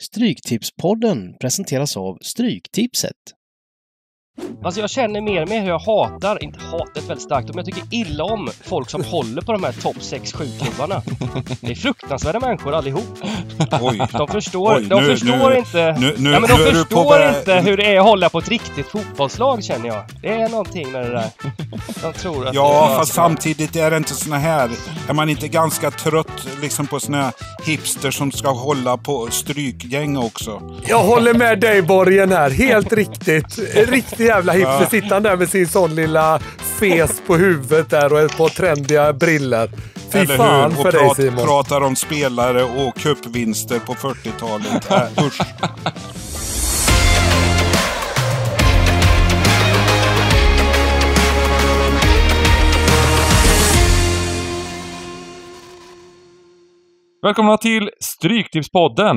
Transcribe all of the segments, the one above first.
Stryktipspodden presenteras av Stryktipset. Alltså jag känner mer och mer hur jag hatar, inte hatet väldigt starkt, men jag tycker illa om folk som håller på de här topp 6-7 klubbarna. Det är fruktansvärda människor allihop. Oj. De förstår, Oj, de nu, förstår nu, inte, nu, nu, ja, men de förstår på... inte hur det är att hålla på ett riktigt fotbollslag känner jag. Det är någonting med det där. De tror att ja, fast samtidigt är det inte såna här... Är man inte ganska trött liksom på såna här hipster som ska hålla på strykgäng också? Jag håller med dig Borgen här, helt riktigt. Riktigt jävla hipster. Sitter han där med sin sån lilla fes på huvudet där och ett par trendiga briller. Fy Eller fan hur? Och för prat, dig Simon. pratar om spelare och cupvinster på 40-talet. Äh, usch. Välkomna till Stryktipspodden!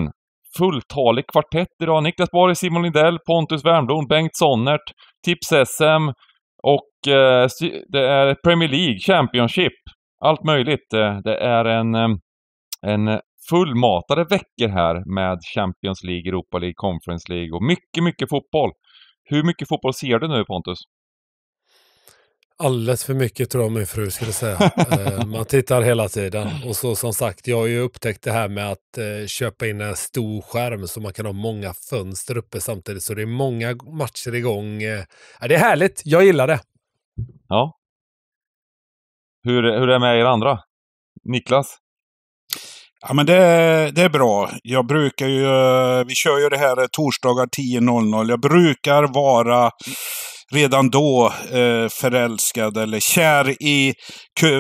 fulltalig kvartett idag. Niklas Borg, Simon Lindell, Pontus Wernbloom, Bengt Sonnert, Tips-SM och eh, det är Premier League, Championship, allt möjligt. Eh, det är en, eh, en fullmatade veckor här med Champions League, Europa League, Conference League och mycket, mycket fotboll. Hur mycket fotboll ser du nu Pontus? alldeles för mycket tror jag min fru skulle säga. Eh, man tittar hela tiden. Och så som sagt, jag har ju upptäckt det här med att eh, köpa in en stor skärm så man kan ha många fönster uppe samtidigt. Så det är många matcher igång. Eh. det är härligt, jag gillar det. Ja. Hur, hur är det med er andra? Niklas? Ja men det, det är bra. Jag brukar ju, vi kör ju det här torsdagar 10.00. Jag brukar vara redan då eh, förälskad eller kär i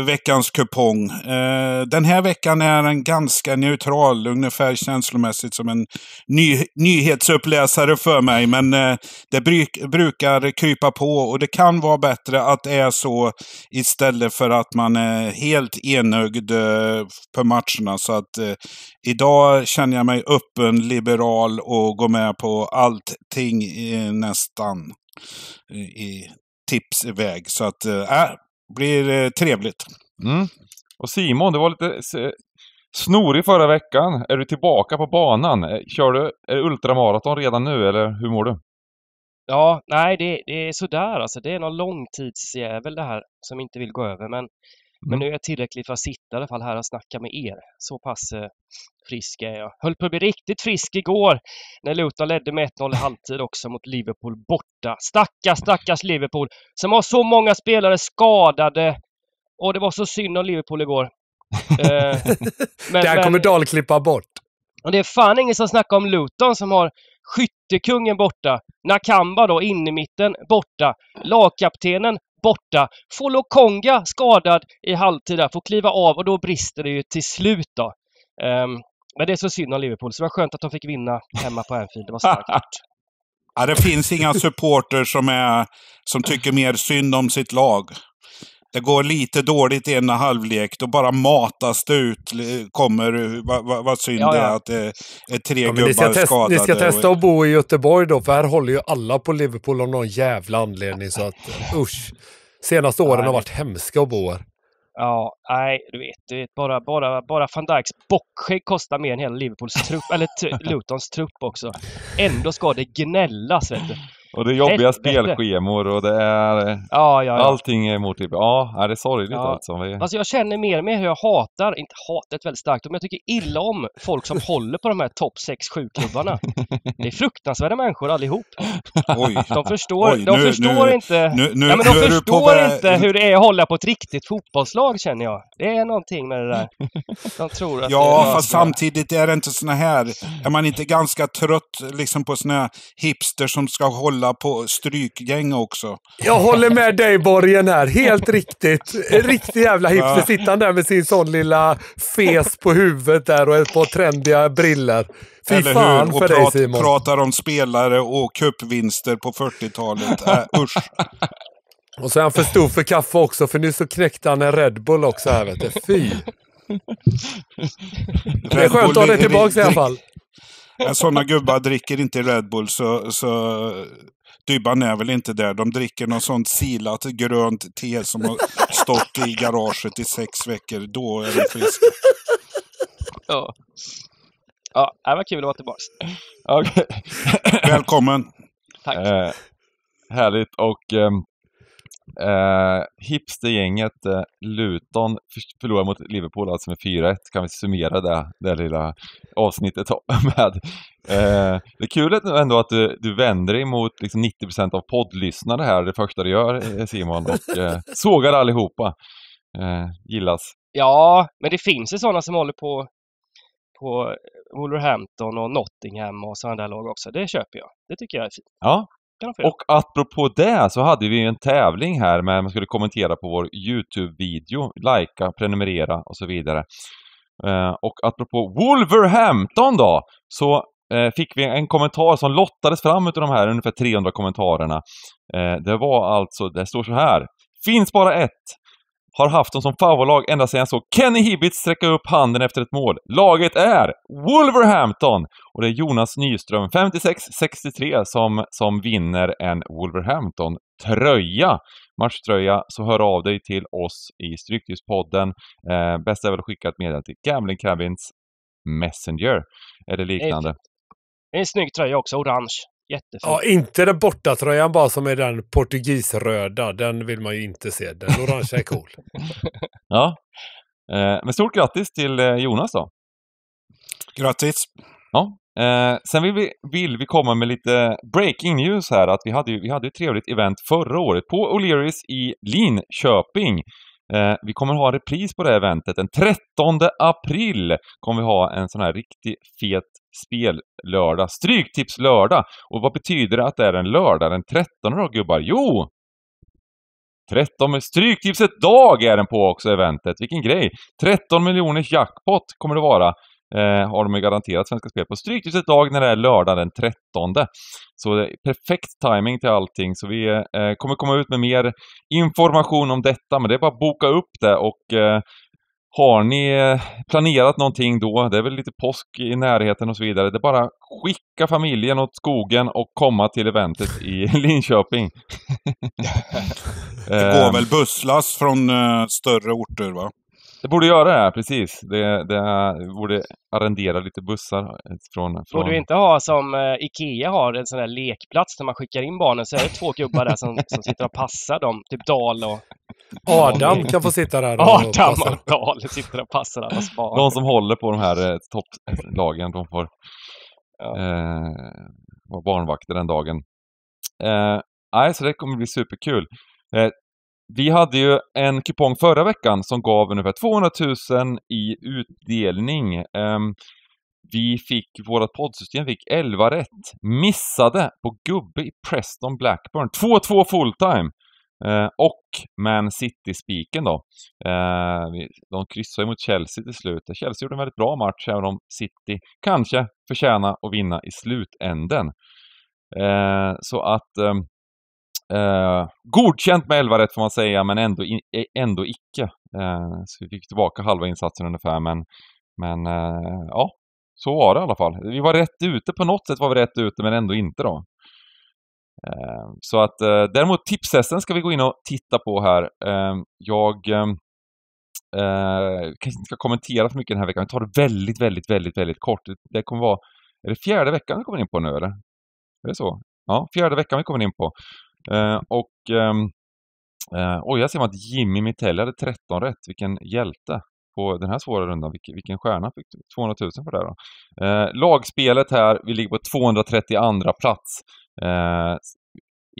veckans kupong. Eh, den här veckan är den ganska neutral, ungefär känslomässigt som en ny, nyhetsuppläsare för mig. Men eh, det bruk, brukar krypa på och det kan vara bättre att det är så istället för att man är helt enögd eh, på matcherna. Så att eh, idag känner jag mig öppen, liberal och går med på allting eh, nästan i tips iväg. Så att, eh, äh, blir eh, trevligt. Mm. Och Simon, det var lite eh, snorig förra veckan. Är du tillbaka på banan? Kör du ultramaraton redan nu eller hur mår du? Ja, nej det, det är sådär alltså. Det är någon långtidsjävel det här som inte vill gå över. Men men nu är jag tillräckligt för att sitta i alla fall här och snacka med er. Så pass eh, frisk är jag. Höll på att bli riktigt frisk igår när Luton ledde med 1-0 i halvtid också mot Liverpool borta. Stackars, stackars Liverpool som har så många spelare skadade. Och det var så synd om Liverpool igår. eh, men, det här kommer men, Dahl klippa bort. Och det är fan ingen som snackar om Luton som har skyttekungen borta, Nakamba då, in i mitten borta, lagkaptenen borta. Folokonga skadad i halvtid där, får kliva av och då brister det ju till slut då. Um, men det är så synd om Liverpool, så det var skönt att de fick vinna hemma på Anfield. Det var starkt. ja, det finns inga supporter som, är, som tycker mer synd om sitt lag det går lite dåligt i ena halvlek, då bara matas det ut. Eh, kommer, eh, vad va, synd ja, ja. det är att det är tre ja, gubbar ska skadade. Ni ska testa att bo i Göteborg då, för här håller ju alla på Liverpool av någon jävla anledning. Så att eh, usch, senaste åren har varit hemska att bo här. Ja, nej, du vet, du vet bara, bara, bara van Dijks bockskägg kostar mer än hela Liverpools trupp, eller Lutons trupp också. Ändå ska det gnällas, vet du. Och det är jobbiga spelschemor och det är... Eh, ja, ja, ja. Allting är emot typ, Ja, det är sorgligt ja. alltså. Vi... Alltså jag känner mer och mer hur jag hatar, inte hatet väldigt starkt, men jag tycker illa om folk som håller på de här topp 6-7 klubbarna. det är fruktansvärda människor allihop. Oj. De förstår, Oj, de nu, förstår nu, inte... Nu, nu, ja, men de förstår på... inte hur det är att hålla på ett riktigt fotbollslag känner jag. Det är någonting med det där. De tror att Ja, det är fast samtidigt är det inte såna här... Är man inte ganska trött liksom på såna här hipster som ska hålla skylla på strykgäng också. Jag håller med dig Borgen här, helt riktigt. En riktig jävla hipster. Sitter han där med sin sån lilla fes på huvudet där och ett par trendiga briller. Fy Eller fan hur? för prat, dig Simon. pratar om spelare och cupvinster på 40-talet. Äh, usch. Och så är han för stor för kaffe också, för nu så knäckte han en Red Bull också här vet du. Fy! Det är skönt att ha dig tillbaka i alla fall. Men sådana gubbar dricker inte Red Bull så, så Dybban är väl inte där. De dricker något sånt silat grönt te som har stått i garaget i sex veckor. Då är de friska. Ja. Ja, det var kul att vara tillbaka. Okay. Välkommen! Tack! Eh, härligt och eh, Eh, Hipstergänget eh, Luton förlorar mot Liverpool alltså med 4-1. Kan vi summera det, det lilla avsnittet med. Eh, det är kul ändå att du, du vänder dig mot liksom 90% av poddlyssnare här, det första du gör eh, Simon, och eh, sågar allihopa. Eh, gillas. Ja, men det finns ju sådana som håller på på Wolverhampton och Nottingham och sådana där lag också. Det köper jag. Det tycker jag är fint. Ja, och apropå det så hade vi en tävling här med man skulle kommentera på vår YouTube-video, likea, prenumerera och så vidare. Eh, och apropå Wolverhampton då, så eh, fick vi en kommentar som lottades fram utav de här ungefär 300 kommentarerna. Eh, det var alltså, det står så här. Finns bara ett har haft dem som favoritlag ända sedan jag såg Kenny Hibbit sträcka upp handen efter ett mål. Laget är Wolverhampton! Och det är Jonas Nyström, 56-63, som, som vinner en Wolverhampton-tröja. Matchtröja, så hör av dig till oss i Stryktipspodden. Eh, bäst är väl att skicka ett meddelande till Gambling Cabins Messenger eller liknande. Det är en snygg tröja också, orange. Jättefint. Ja, inte den borta tröjan bara som är den portugisröda. Den vill man ju inte se. Den orangea är cool. ja, eh, men stort grattis till eh, Jonas då. Grattis. Ja. Eh, sen vill vi, vill vi komma med lite breaking news här. Att vi hade ju, vi hade ett trevligt event förra året på O'Learys i Linköping. Eh, vi kommer ha en repris på det här eventet. Den 13 april kommer vi ha en sån här riktigt fet spellördag. Stryktips lördag. Och vad betyder det att det är en lördag den 13 då gubbar? Jo! 13 Stryktipset Dag är den på också eventet. Vilken grej! 13 miljoners jackpot kommer det vara. Eh, har de ju garanterat Svenska Spel på Stryktipset Dag när det är lördag den 13. Så det är perfekt timing till allting. Så vi eh, kommer komma ut med mer information om detta, men det är bara att boka upp det och eh, har ni eh, planerat någonting då? Det är väl lite påsk i närheten och så vidare. Det är bara skicka familjen åt skogen och komma till eventet i Linköping. det går ehm. väl busslast från eh, större orter va? Det borde göra det, precis. Det, det borde arrendera lite bussar från... från... Borde vi inte ha som eh, Ikea har, en sån där lekplats där man skickar in barnen så är det två gubbar där som, som sitter och passar dem, typ Dal och Adam kan få sitta där och Adam och, Dahl sitter och passar alla barn. De som håller på de här eh, topplagen, eh, de får eh, vara barnvakter den dagen. Eh, nej, så det kommer bli superkul. Eh, vi hade ju en kupong förra veckan som gav ungefär 200 000 i utdelning. Eh, vi fick, vårt poddsystem fick 11 rätt. Missade på gubbe i Preston Blackburn. 2-2 fulltime. Eh, och Man City-spiken då. Eh, de kryssade mot Chelsea till slut. Chelsea gjorde en väldigt bra match, även om City kanske förtjänar att vinna i slutänden. Eh, så att eh, eh godkänt med 11 rätt får man säga, men ändå, eh, ändå icke. så vi fick tillbaka halva insatsen ungefär, men, men ja, så var det i alla fall. Vi var rätt ute på något sätt, var vi rätt ute, men ändå inte då. Ehm, så att eh, däremot tipshästen ska vi gå in och titta på här. Ehm, ehm, eh, jag kanske inte ska kommentera för mycket den här veckan. Vi tar det väldigt, väldigt, väldigt, väldigt kort. Det kommer vara, är det fjärde veckan vi kommer in på nu eller? Är det så? Ja, fjärde veckan vi kommer in på. Och eh, oj, jag ser att Jimmy Mittelli hade 13 rätt. Vilken hjälte! på den här svåra rundan. Vilken, vilken stjärna fick du? 200 000 för det då. Eh, lagspelet här, vi ligger på 232 plats. Eh,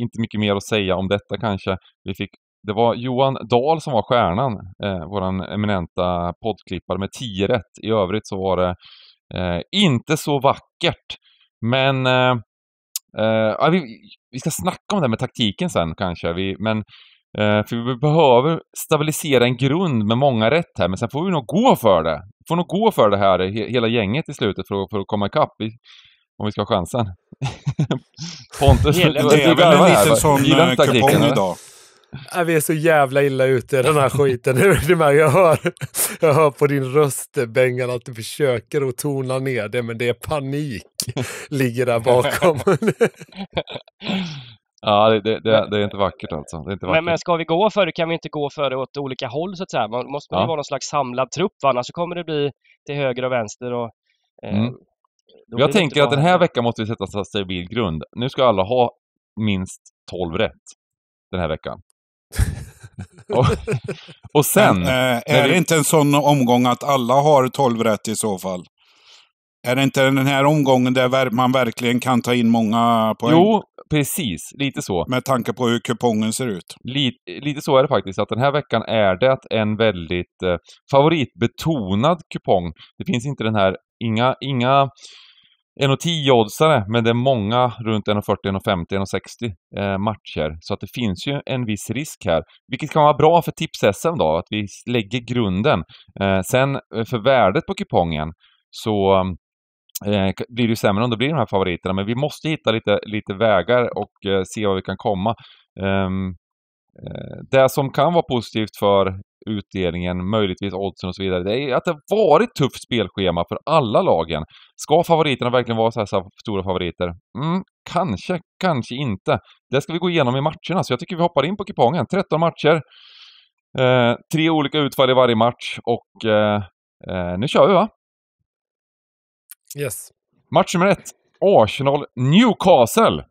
inte mycket mer att säga om detta kanske. Vi fick, det var Johan Dahl som var stjärnan, eh, våran eminenta poddklippare med 10 rätt. I övrigt så var det eh, inte så vackert. Men eh, eh, ja, vi, vi, ska snacka om det med taktiken sen kanske. Vi, men eh, för vi behöver stabilisera en grund med många rätt här, men sen får vi nog gå för det. Vi får nog gå för det här, hela gänget i slutet, för att, för att komma ikapp i, om vi ska ha chansen. Pontus, det är väl en liten sån kupong idag. Nej, vi är så jävla illa ute i den här skiten. Jag hör, jag hör på din röst, Bengan, att du försöker att tona ner det, men det är panik ligger där bakom. ja, det, det, det, är inte vackert alltså. Det är inte vackert. Men, men ska vi gå för det kan vi inte gå för det åt olika håll så att säga. Man måste ja. vara någon slags samlad trupp, annars kommer det bli till höger och vänster. Och, eh, mm jag tänker att den här veckan måste vi sätta så stabil grund. Nu ska alla ha minst 12 rätt den här veckan. och, och, sen... Men, äh, är det vi... inte en sån omgång att alla har 12 rätt i så fall? Är det inte den här omgången där man verkligen kan ta in många poäng? Jo, precis. Lite så. Med tanke på hur kupongen ser ut. Lite, lite så är det faktiskt. Att den här veckan är det en väldigt eh, favoritbetonad kupong. Det finns inte den här, inga, inga 1,10 oddsare, men det är många runt 1,40, 1,50, 1,60 eh, matcher. Så att det finns ju en viss risk här, vilket kan vara bra för tips-SM då, att vi lägger grunden. Eh, sen eh, för värdet på kupongen så eh, blir det ju sämre om det blir de här favoriterna, men vi måste hitta lite, lite vägar och eh, se var vi kan komma. Um, Eh, det som kan vara positivt för utdelningen, möjligtvis oddsen och så vidare, det är att det varit tufft spelschema för alla lagen. Ska favoriterna verkligen vara så här stora favoriter? Mm, kanske, kanske inte. Det ska vi gå igenom i matcherna, så jag tycker vi hoppar in på kupongen. 13 matcher, eh, tre olika utfall i varje match och eh, eh, nu kör vi va? Yes. Match nummer ett, Arsenal-Newcastle.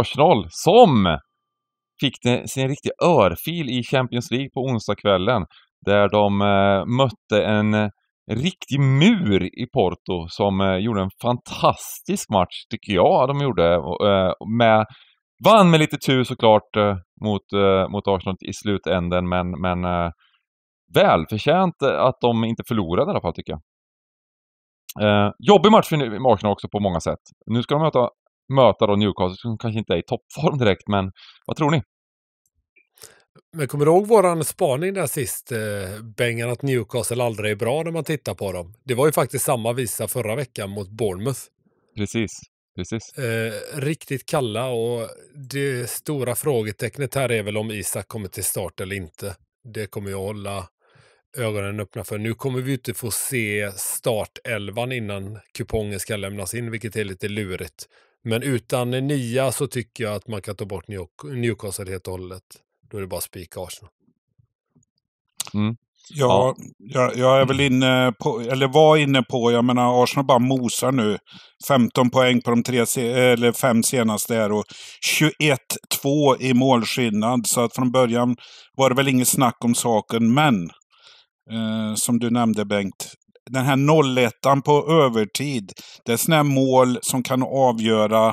Arsenal som fick det sin riktiga örfil i Champions League på onsdagskvällen där de eh, mötte en eh, riktig mur i Porto som eh, gjorde en fantastisk match tycker jag de gjorde. med, vann med lite tur såklart mot, mot Arsenal i slutänden men, men eh, välförtjänt att de inte förlorade i alla fall tycker jag. jobbig match för Arsenal också på många sätt. Nu ska de möta möta då Newcastle som kanske inte är i toppform direkt, men vad tror ni? Men kommer du ihåg våran spaning där sist, eh, Bengan, att Newcastle aldrig är bra när man tittar på dem? Det var ju faktiskt samma visa förra veckan mot Bournemouth. Precis, precis. Eh, riktigt kalla och det stora frågetecknet här är väl om Isak kommer till start eller inte. Det kommer jag hålla ögonen öppna för. Nu kommer vi ju inte få se startelvan innan kupongen ska lämnas in, vilket är lite lurigt. Men utan nia så tycker jag att man kan ta bort Newcastle helt och hållet. Då är det bara spika Arsenal. Mm. Ja, jag, jag, är väl inne på, eller var inne på, jag menar Arsenal bara mosar nu. 15 poäng på de tre, eller fem senaste där och 21-2 i målskillnad. Så att från början var det väl inget snack om saken, men eh, som du nämnde Bengt, den här 0 på övertid, det är sådana mål som kan avgöra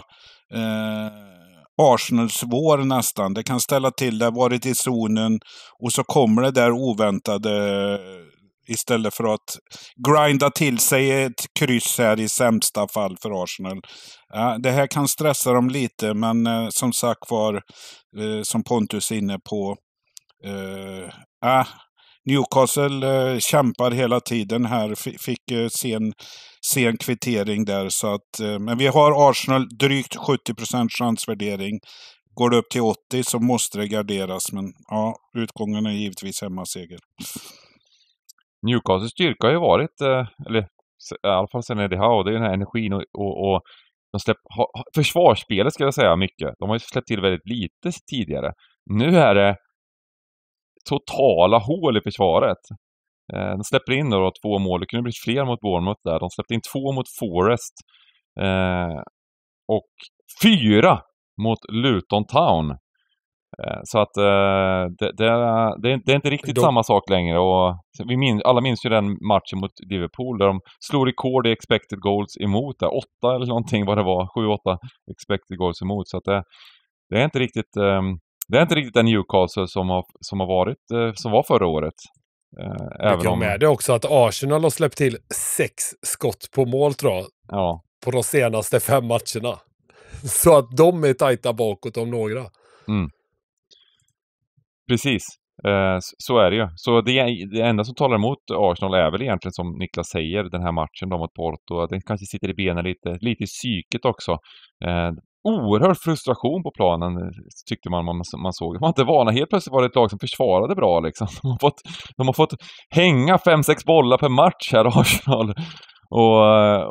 eh, Arsenals vår nästan. Det kan ställa till det, varit i zonen och så kommer det där oväntade istället för att grinda till sig ett kryss här i sämsta fall för Arsenal. Ja, det här kan stressa dem lite, men eh, som sagt var, eh, som Pontus är inne på, eh, Newcastle eh, kämpar hela tiden här, fick eh, sen, sen kvittering där. Så att, eh, men vi har Arsenal drygt 70 procent chansvärdering. Går det upp till 80 så måste det garderas, men ja, utgången är givetvis hemmaseger. Newcastles styrka har ju varit, eller i alla fall sen Eddie Howe, det är den här energin och, och, och de släpp, försvarsspelet ska jag säga mycket. De har ju släppt till väldigt lite tidigare. Nu är det totala hål i försvaret. Eh, de släpper in då två mål, det kunde blivit fler mot Bournemouth där. De släppte in två mot Forest. Eh, och fyra mot Luton Town. Eh, så att eh, det, det, är, det, är inte riktigt de... samma sak längre. Och vi min, alla minns ju den matchen mot Liverpool där de slog rekord i expected goals emot. Där, åtta eller någonting vad det var, sju, åtta expected goals emot. Så att det, det är inte riktigt... Um, det är inte riktigt den Newcastle som, har, som, har varit, eh, som var förra året. Eh, även om... med det också att Arsenal har släppt till sex skott på mål tror jag. Ja. På de senaste fem matcherna. Så att de är tajta bakåt om några. Mm. Precis, eh, så är det ju. Så det, enda som talar emot Arsenal är väl egentligen som Niklas säger, den här matchen mot Porto, den kanske sitter i benen lite, lite i psyket också. Eh, oerhörd frustration på planen tyckte man man, man såg. Man var inte vana. Helt plötsligt var det ett lag som försvarade bra liksom. De har fått, de har fått hänga fem sex bollar per match här Arsenal. Och,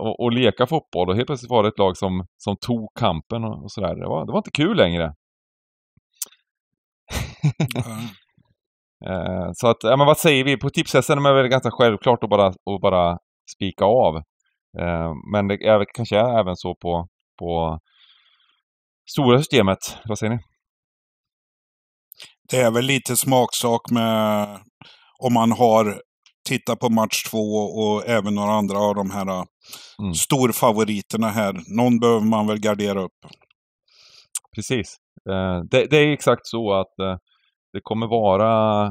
och, och, leka fotboll och helt plötsligt var det ett lag som, som tog kampen och, och sådär. Det var, det var inte kul längre. Eh, så att, ja men vad säger vi? På tipshästen är det väl ganska självklart att bara, att bara spika av. Eh, men det är, kanske är även så på, på stora systemet? Vad säger ni? Det är väl lite smaksak med om man har tittat på match två och även några andra av de här äh, mm. storfavoriterna här. Någon behöver man väl gardera upp. Precis. Eh, det, det är exakt så att eh, det kommer vara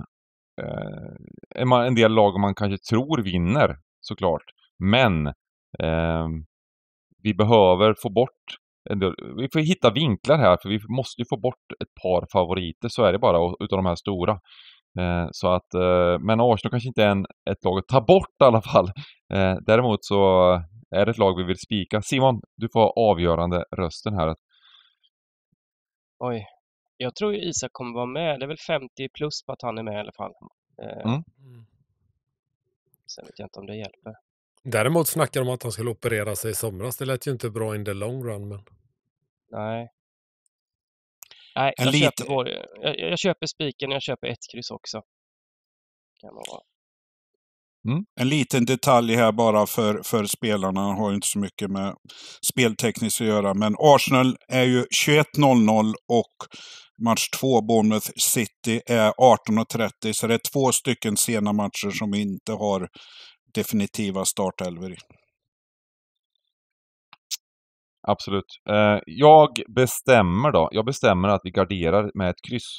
eh, en del lag man kanske tror vinner såklart. Men ehm, vi behöver få bort vi får hitta vinklar här för vi måste ju få bort ett par favoriter, så är det bara, utav de här stora. Eh, så att, eh, men Arsenal kanske inte är en, ett lag att ta bort i alla fall. Eh, däremot så är det ett lag vi vill spika. Simon, du får avgörande rösten här. Oj, jag tror ju Isak kommer vara med. Det är väl 50 plus på att han är med i alla fall. Eh, mm. mm. Sen vet jag inte om det hjälper. Däremot snackar de om att han skulle operera sig i somras. Det lät ju inte bra in the long run, men... Nej. Nej, jag, lite... köper, jag, jag köper spiken och jag köper ett kryss också. Kan vara. Mm. En liten detalj här bara för, för spelarna, Han har ju inte så mycket med speltekniskt att göra. Men Arsenal är ju 21.00 och match 2 Bournemouth City är 18.30. Så det är två stycken sena matcher som vi inte har definitiva startelvor. i. Absolut. Eh, jag bestämmer då. Jag bestämmer att vi garderar med ett kryss.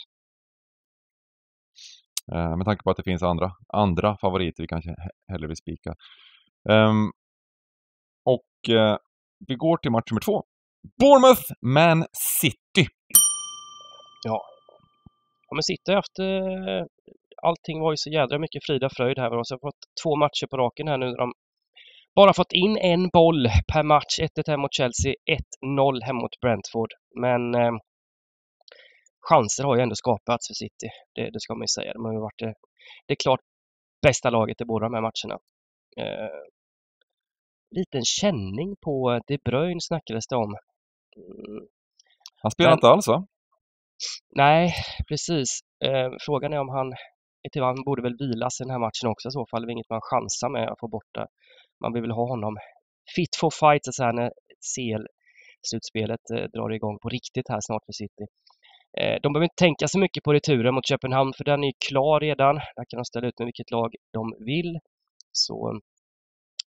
Eh, med tanke på att det finns andra, andra favoriter vi kanske hellre vill spika. Ehm, och eh, vi går till match nummer två. Bournemouth, Man City. Ja. ja men City har haft allting var ju så jädra mycket Frida Fröjd här. Vi har fått två matcher på raken här nu när de bara fått in en boll per match. 1-1 hem mot Chelsea, 1-0 hem mot Brentford. Men eh, chanser har ju ändå skapats för City. Det, det ska man ju säga. De har ju varit det, det klart bästa laget i båda de här matcherna. Eh, liten känning på De Bruyne snackades det om. Mm. Han spelar Men, inte alls va? Nej, precis. Eh, frågan är om han Etivan borde väl vilas i den här matchen också i så fall. Det är inget man chansar med att få borta. Man vill väl ha honom fit for fight, så att säga, när CL-slutspelet eh, drar igång på riktigt här snart för City. Eh, de behöver inte tänka så mycket på returen mot Köpenhamn för den är ju klar redan. Där kan de ställa ut med vilket lag de vill. Så eh,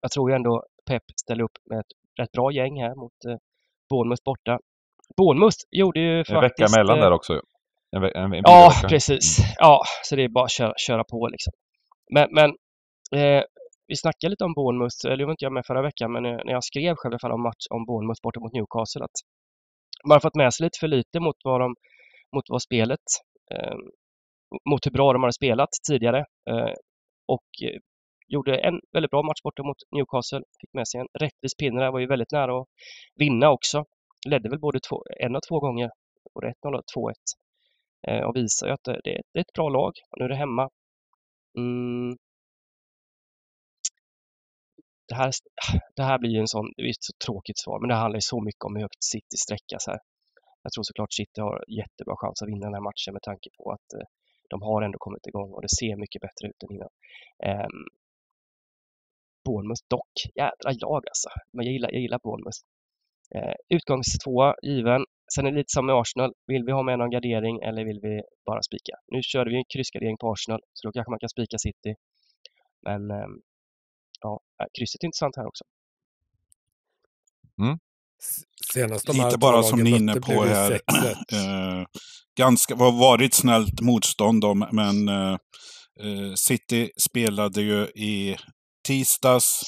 jag tror ju ändå Pep ställer upp med ett rätt bra gäng här mot Bournemouth borta. Bournemouth gjorde ju faktiskt... En vecka emellan där också. En, en, en ja, precis. Mm. Ja, så det är bara att köra, köra på liksom. Men, men eh, vi snackade lite om Bournemouth, eller det var inte jag med förra veckan, men när jag skrev själv i alla fall om match om Bournemouth borta mot Newcastle att man har fått med sig lite för lite mot vad, de, mot vad spelet, eh, mot hur bra de hade spelat tidigare eh, och eh, gjorde en väldigt bra match borta mot Newcastle, fick med sig en rättvis pinne där, var ju väldigt nära att vinna också. Ledde väl både två, en och två gånger, både 1-0 och 2-1. Eh, och visar ju att det, är ett bra lag. Nu är det hemma. Mm. Det, här, det här blir ju en sån, det är ett så tråkigt svar, men det handlar ju så mycket om hur högt City sträckas här. Jag tror såklart City har jättebra chans att vinna den här matchen med tanke på att eh, de har ändå kommit igång och det ser mycket bättre ut än innan. Um, Bournemouth dock, jädra lag alltså. Men jag gillar, jag gillar Bournemouth. Uh, utgångstvåa given, Sen är det lite som med Arsenal. Vill vi ha med någon gardering eller vill vi bara spika? Nu körde vi en kryssgardering på Arsenal, så då kanske man kan spika City. Men ehm, ja, äh, krysset är intressant här också. Mm. Senast de här Lite bara som ni är inne på här. Eh, ganska, har varit snällt motstånd om, men eh, eh, City spelade ju i tisdags,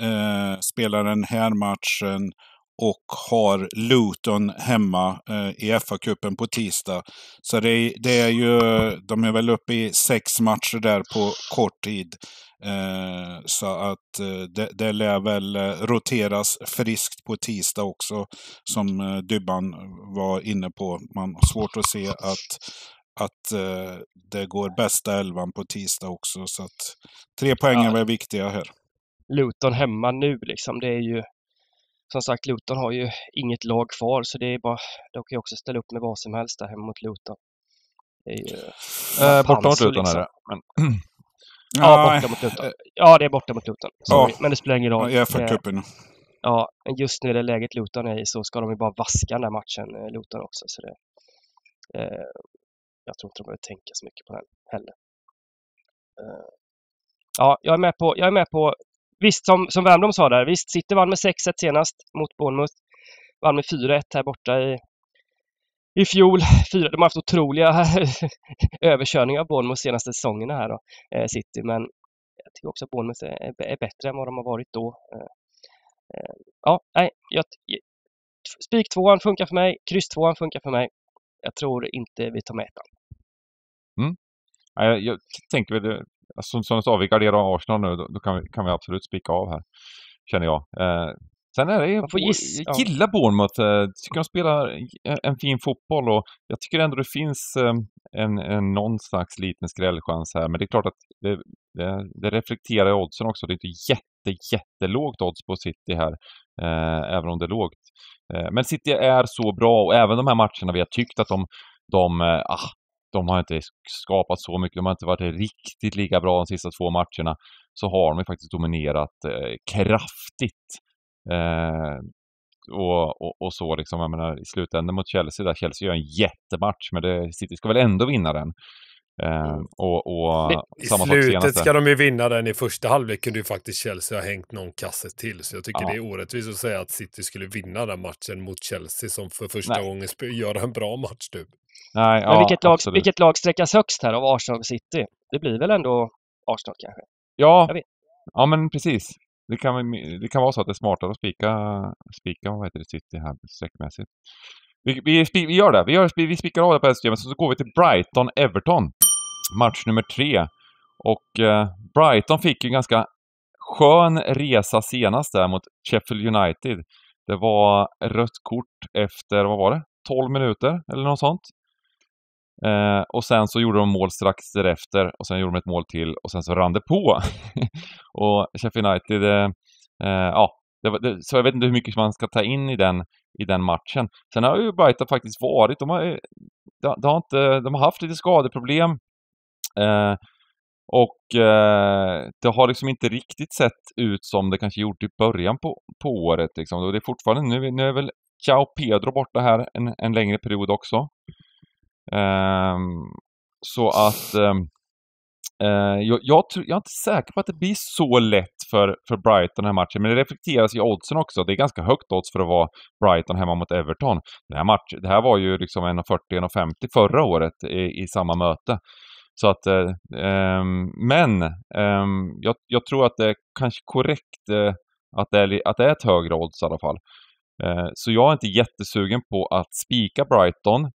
eh, spelar den här matchen och har Luton hemma eh, i FA-cupen på tisdag. Så det, det, är ju, de är väl uppe i sex matcher där på kort tid. Eh, så att eh, det, det lär väl roteras friskt på tisdag också, som Dybban var inne på. Man har svårt att se att att det går bästa elvan på tisdag också. Så att tre poäng ja. är viktiga här. Luton hemma nu liksom, det är ju som sagt, Luton har ju inget lag kvar så det är bara, de kan ju också ställa upp med vad som helst där hemma mot Luton. Det är ju... Eh, borta mot Luton liksom. är det. Men... Ja, borta eh, mot Luton. Eh, ja, det är borta mot Luton. Sorry. Ja. Men det spelar ingen roll. Ja, FA-cupen. Ja, just nu i det läget Luton är i så ska de ju bara vaska den där matchen, Luton också. Så det, eh, jag tror inte de behöver tänka så mycket på den heller. Eh, ja, jag är med på, jag är med på Visst, som, som Wernbloom sa där, visst, City vann med 6-1 senast mot Bournemouth. Vann med 4-1 här borta i, i fjol. Fyra, de har haft otroliga överkörningar av Bournemouth senaste säsongerna här då, eh, City. Men jag tycker också att Bournemouth är, är bättre än vad de har varit då. Eh, eh ja, nej, jag, spiktvåan funkar för mig, kryss krysstvåan funkar för mig. Jag tror inte vi tar med ettan. Mm. Jag, jag tänker väl eh, Alltså, som, som sa, vi garderar Arsenal nu, då, då kan, vi, kan vi absolut spika av här. Känner jag. Eh, sen är det, jag gillar Bournemouth. jag eh, tycker de spelar en, fin fotboll och jag tycker ändå det finns eh, en, en, någon slags liten skrällchans här. Men det är klart att det, det, det reflekterar oddsen också. Det är inte jätte, jättelågt odds på City här. Eh, även om det är lågt. Eh, men City är så bra och även de här matcherna vi har tyckt att de de, ah, de har inte skapat så mycket, de har inte varit riktigt lika bra de sista två matcherna, så har de ju faktiskt dominerat eh, kraftigt. Eh, och, och, och, så liksom, jag menar i slutändan mot Chelsea där, Chelsea gör en jättematch, men det, City ska väl ändå vinna den. Eh, mm. och, och I, I slutet senaste. ska de ju vinna den. I första halvlek kunde ju faktiskt Chelsea ha hängt någon kasse till. Så jag tycker ja. det är orättvist att säga att City skulle vinna den matchen mot Chelsea som för första Nej. gången gör en bra match. Typ. Nej, Men ja, vilket, lag, vilket lag sträckas högst här av Arsenal och City? Det blir väl ändå Arsenal kanske? Ja, ja men precis. Det kan, det kan vara så att det är smartare att spika, spika vad heter det, City här sträckmässigt. Vi, vi, vi, gör det. Vi, gör, vi, spikar av det på systemet, så, så går vi till Brighton-Everton. Match nummer tre. Och eh, Brighton fick ju en ganska skön resa senast där mot Sheffield United. Det var rött kort efter, vad var det, 12 minuter eller något sånt. Eh, och sen så gjorde de mål strax därefter och sen gjorde de ett mål till och sen så rann det på. och Sheffield United, eh, eh, ja, det var, det, så jag vet inte hur mycket man ska ta in i den, i den matchen. Sen har ju Brighton faktiskt varit, de har, eh, de har, inte, de har haft lite skadeproblem. Eh, och eh, det har liksom inte riktigt sett ut som det kanske gjort i början på, på året. Liksom. Och det är fortfarande, nu, nu är väl Ciao Pedro borta här en, en längre period också. Ehm, så att ehm, eh, jag, jag, jag, är inte säker på att det blir så lätt för, för Brighton den här matchen, men det reflekteras i oddsen också. Det är ganska högt odds för att vara Brighton hemma mot Everton. Den här matchen, det här var ju liksom 1,40-1,50 förra året i, i samma möte. Så att, eh, ehm, men eh, jag, jag, tror att det är kanske korrekt eh, att, det är, att det är ett högre odds i alla fall. Eh, så jag är inte jättesugen på att spika Brighton.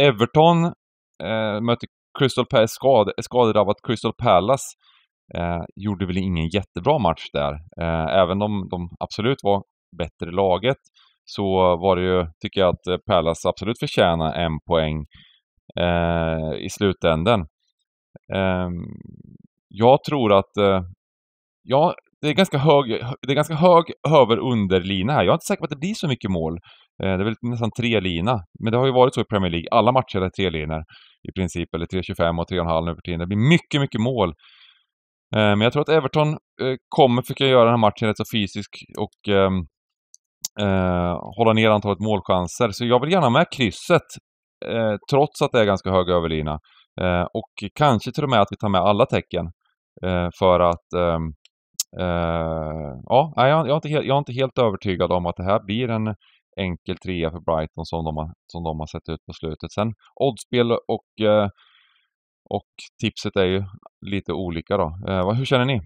Everton eh, mötte Crystal Palace, skad, skadedrabbat Crystal Palace. Eh, gjorde väl ingen jättebra match där. Eh, även om de absolut var bättre laget så var det ju, tycker jag att eh, Palace absolut förtjänar en poäng eh, i slutändan. Ehm, jag tror att, eh, ja, det är ganska hög, det är ganska hög över underlina här. Jag är inte säker på att det blir så mycket mål. Eh, det är väl nästan tre lina. Men det har ju varit så i Premier League. Alla matcher är tre linor i princip, eller 3.25 och 3.5 nu för tiden. Det blir mycket, mycket mål. Eh, men jag tror att Everton eh, kommer försöka göra den här matchen rätt så fysisk och ehm, hålla ner antalet målchanser. Så jag vill gärna med krysset, trots att det är ganska hög överlina. och kanske till och med att vi tar med alla tecken. för att... Ehm, ja, jag, är inte helt, jag är inte helt övertygad om att det här blir en enkel trea för Brighton som de har, som de har sett ut på slutet. Sen oddspel och, eh, och tipset är ju lite olika då. Eh, hur känner ni?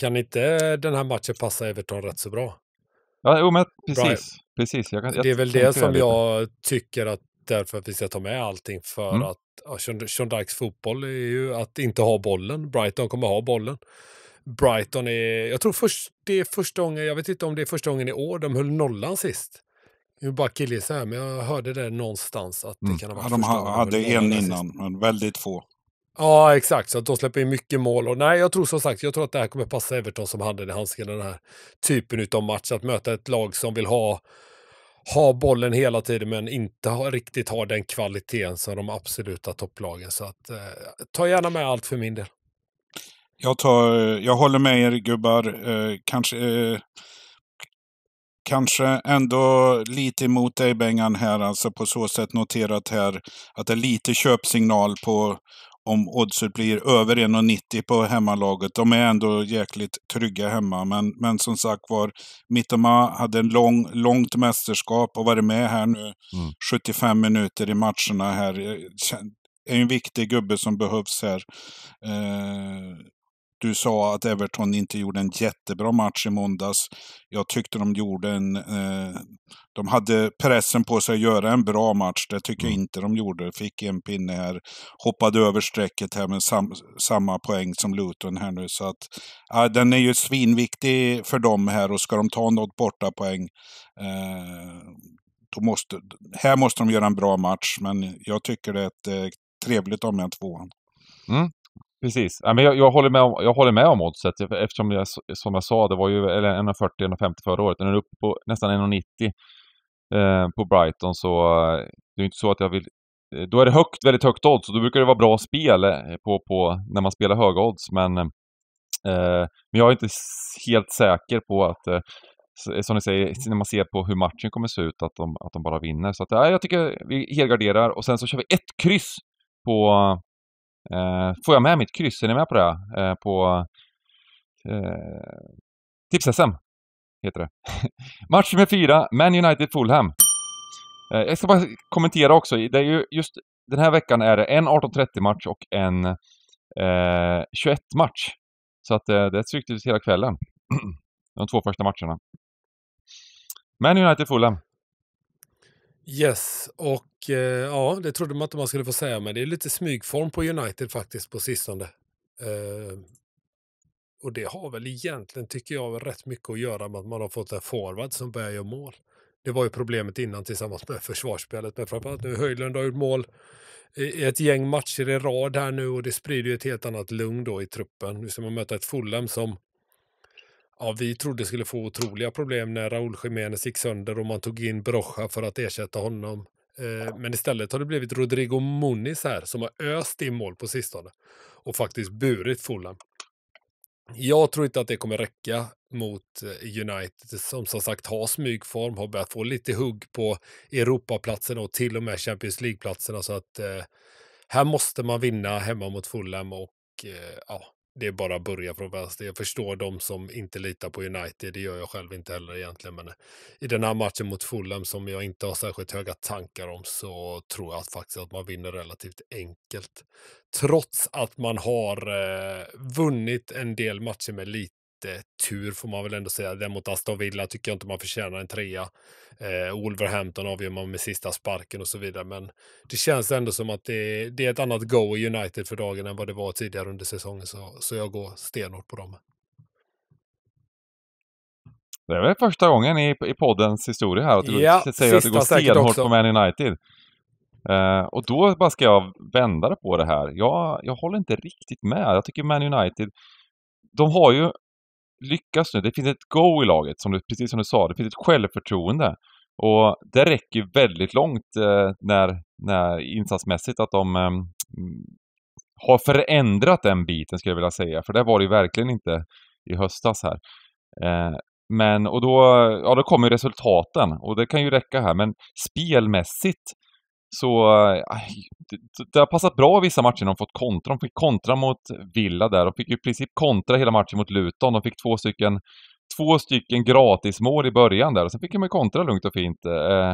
Kan inte den här matchen passa Everton rätt så bra? Ja, jo, men precis. precis. Jag kan, jag det är väl det som det jag tycker att därför att vi ska ta med allting för mm. att ja, Sean Dykes fotboll är ju att inte ha bollen. Brighton kommer ha bollen. Brighton är, jag tror först, det är första gången, jag vet inte om det är första gången i år, de höll nollan sist. Nu bara här, men jag hörde det någonstans att det mm. kan ha varit ja, De hade en innan, men väldigt få. Ja, exakt. Så att de släpper in mycket mål. Och nej, jag tror som sagt, jag tror att det här kommer passa Everton som handen i handsken den här typen av match. Att möta ett lag som vill ha, ha bollen hela tiden men inte ha, riktigt har den kvaliteten som de absoluta topplagen. Så att, eh, ta gärna med allt för min del. Jag, tar, jag håller med er gubbar. Eh, kanske... Eh kanske ändå lite emot dig Bengan här, alltså på så sätt noterat här att det är lite köpsignal på om oddset blir över 1,90 på hemmalaget. De är ändå jäkligt trygga hemma. Men, men som sagt var, Mittema hade en lång, långt mästerskap och varit med här nu mm. 75 minuter i matcherna här. Eh, är en viktig gubbe som behövs här. Eh, du sa att Everton inte gjorde en jättebra match i måndags. Jag tyckte de gjorde en... Eh, de hade pressen på sig att göra en bra match. Det tycker mm. jag inte de gjorde. Fick en pinne här, hoppade över strecket här med sam, samma poäng som Luton här nu. Så att, eh, den är ju svinviktig för dem här och ska de ta något bortapoäng eh, då måste, här måste de göra en bra match, men jag tycker det är ett eh, trevligt om med tvåan. Mm. Precis. Ja, men jag, jag, håller med om, jag håller med om oddset eftersom jag, som jag sa, det var ju 1,40-1,50 förra året. Den är uppe på nästan 1,90 eh, på Brighton så det är inte så att jag vill... Eh, då är det högt, väldigt högt odds och då brukar det vara bra spel eh, på, på, när man spelar höga odds men, eh, men jag är inte helt säker på att eh, som ni säger, när man ser på hur matchen kommer se ut, att de, att de bara vinner. Så att, nej, jag tycker vi helgarderar och sen så kör vi ett kryss på, Eh, får jag med mitt kryss? Är ni med på det? Eh, på eh, Tips-SM heter det. Match nummer fyra, Man United-Fulham. Eh, jag ska bara kommentera också. Det är ju just den här veckan är det en 18.30-match och en eh, 21-match. Så att eh, det är ett trycktes hela kvällen. De två första matcherna. Man United Fulham. Yes, och eh, ja, det trodde man inte man skulle få säga, men det är lite smygform på United faktiskt på sistone. Eh, och det har väl egentligen, tycker jag, rätt mycket att göra med att man har fått en forward som börjar göra mål. Det var ju problemet innan tillsammans med försvarsspelet, men framförallt nu Höjlund har gjort mål i ett gäng matcher i rad här nu och det sprider ju ett helt annat lugn då i truppen. Nu ska man möta ett Fulham som ja, vi trodde skulle få otroliga problem när Raúl Jiménez gick sönder och man tog in Brocha för att ersätta honom. Eh, men istället har det blivit Rodrigo Muniz här som har öst in mål på sistone och faktiskt burit Fulham. Jag tror inte att det kommer räcka mot eh, United som som sagt har smygform, har börjat få lite hugg på Europaplatserna och till och med Champions League-platserna. Så att eh, här måste man vinna hemma mot Fulham och eh, ja, det är bara att börja från vänster. Jag förstår de som inte litar på United, det gör jag själv inte heller egentligen, men eh, i den här matchen mot Fulham som jag inte har särskilt höga tankar om så tror jag faktiskt att man vinner relativt enkelt. Trots att man har eh, vunnit en del matcher med lite lite tur får man väl ändå säga. Däremot mot Aston Villa tycker jag inte man förtjänar en trea. Eh, Wolverhampton avgör man med sista sparken och så vidare. Men det känns ändå som att det, det är ett annat go i United för dagen än vad det var tidigare under säsongen. Så, så jag går stenhårt på dem. Det är väl första gången i, i poddens historia här att du ja, säger att du går stenhårt på Man United. Uh, och då bara ska jag vända på det här. Jag, jag håller inte riktigt med. Jag tycker Man United, de har ju lyckas nu. Det finns ett go i laget, som du, precis som du sa. Det finns ett självförtroende. Och det räcker väldigt långt eh, när, när insatsmässigt att de um, har förändrat den biten skulle jag vilja säga. För det var det ju verkligen inte i höstas här. Eh, men, och då, ja, då kommer resultaten och det kan ju räcka här. Men spelmässigt så aj, det, det har passat bra vissa matcher. när De fått kontra. De fick kontra mot Villa där. De fick i princip kontra hela matchen mot Luton. De fick två stycken, två stycken gratismål i början där. Och sen fick de kontra lugnt och fint. Eh,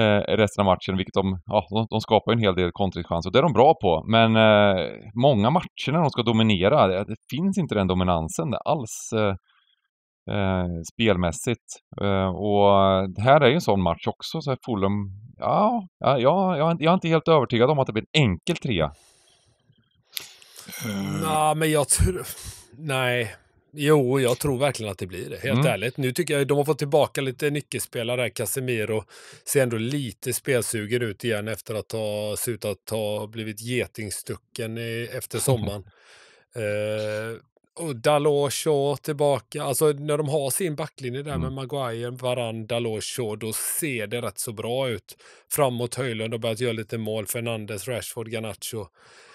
eh, resten av matchen, vilket de, ja, de, de skapar en hel del kontringschanser och det är de bra på. Men eh, många matcher när de ska dominera, det, det finns inte den dominansen alls. Eh, eh, spelmässigt. Eh, och det här är ju en sån match också, så här Fulham, ja, ja, ja jag är inte helt övertygad om att det blir en enkel trea. Mm. Eh. Nej, men jag tror... Nej. Jo, jag tror verkligen att det blir det. Helt mm. ärligt. Nu tycker jag de har fått tillbaka lite nyckelspelare. Casemiro ser ändå lite spelsugen ut igen efter att ha, se ut att ha blivit getingstucken i, efter sommaren. Mm. Eh, och Dalot, Shaw tillbaka. Alltså när de har sin backlinje där mm. med Maguire, Varan, Dalot, Shaw, då ser det rätt så bra ut. Framåt Höjlund har börjat göra lite mål. Fernandes, Rashford, Ganacho.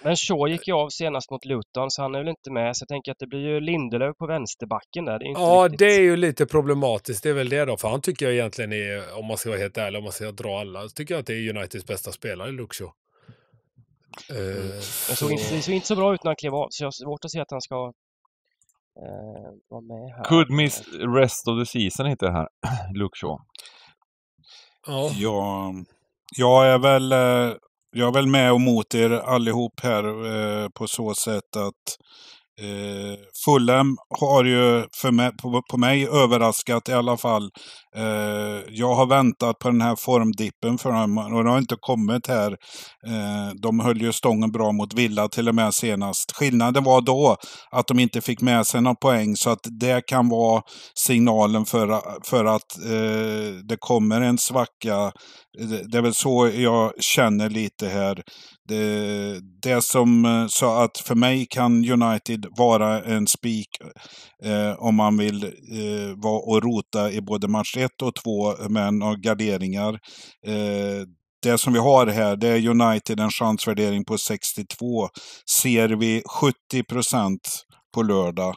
Men Shaw gick ju av senast mot Luton, så han är väl inte med. Så jag tänker att det blir ju Lindelöf på vänsterbacken där. Det ja, riktigt... det är ju lite problematiskt. Det är väl det då. För han tycker jag egentligen är, om man ska vara helt ärlig, om man ska dra alla, så tycker jag att det är Uniteds bästa spelare, Luke Shaw. Mm. Uh, så... det såg inte så bra ut när han klev av, så jag har svårt att se att han ska eh, var med här. Could miss rest of the season heter det här, Luke Shaw. Ja. ja. Jag är väl, eh, jag är väl med och mot er allihop här eh, på så sätt att Eh, Fulham har ju för mig, på, på, mig överraskat i alla fall. Eh, jag har väntat på den här formdippen för dem och den har inte kommit här. Eh, de höll ju stången bra mot Villa till och med senast. Skillnaden var då att de inte fick med sig några poäng så att det kan vara signalen för, för att eh, det kommer en svacka. Det, det är väl så jag känner lite här. Det, det som eh, så att för mig kan United vara en spik, eh, om man vill eh, vara och rota i både match 1 och 2, med och garderingar. Eh, det som vi har här, det är United en chansvärdering på 62. Ser vi 70 på lördag,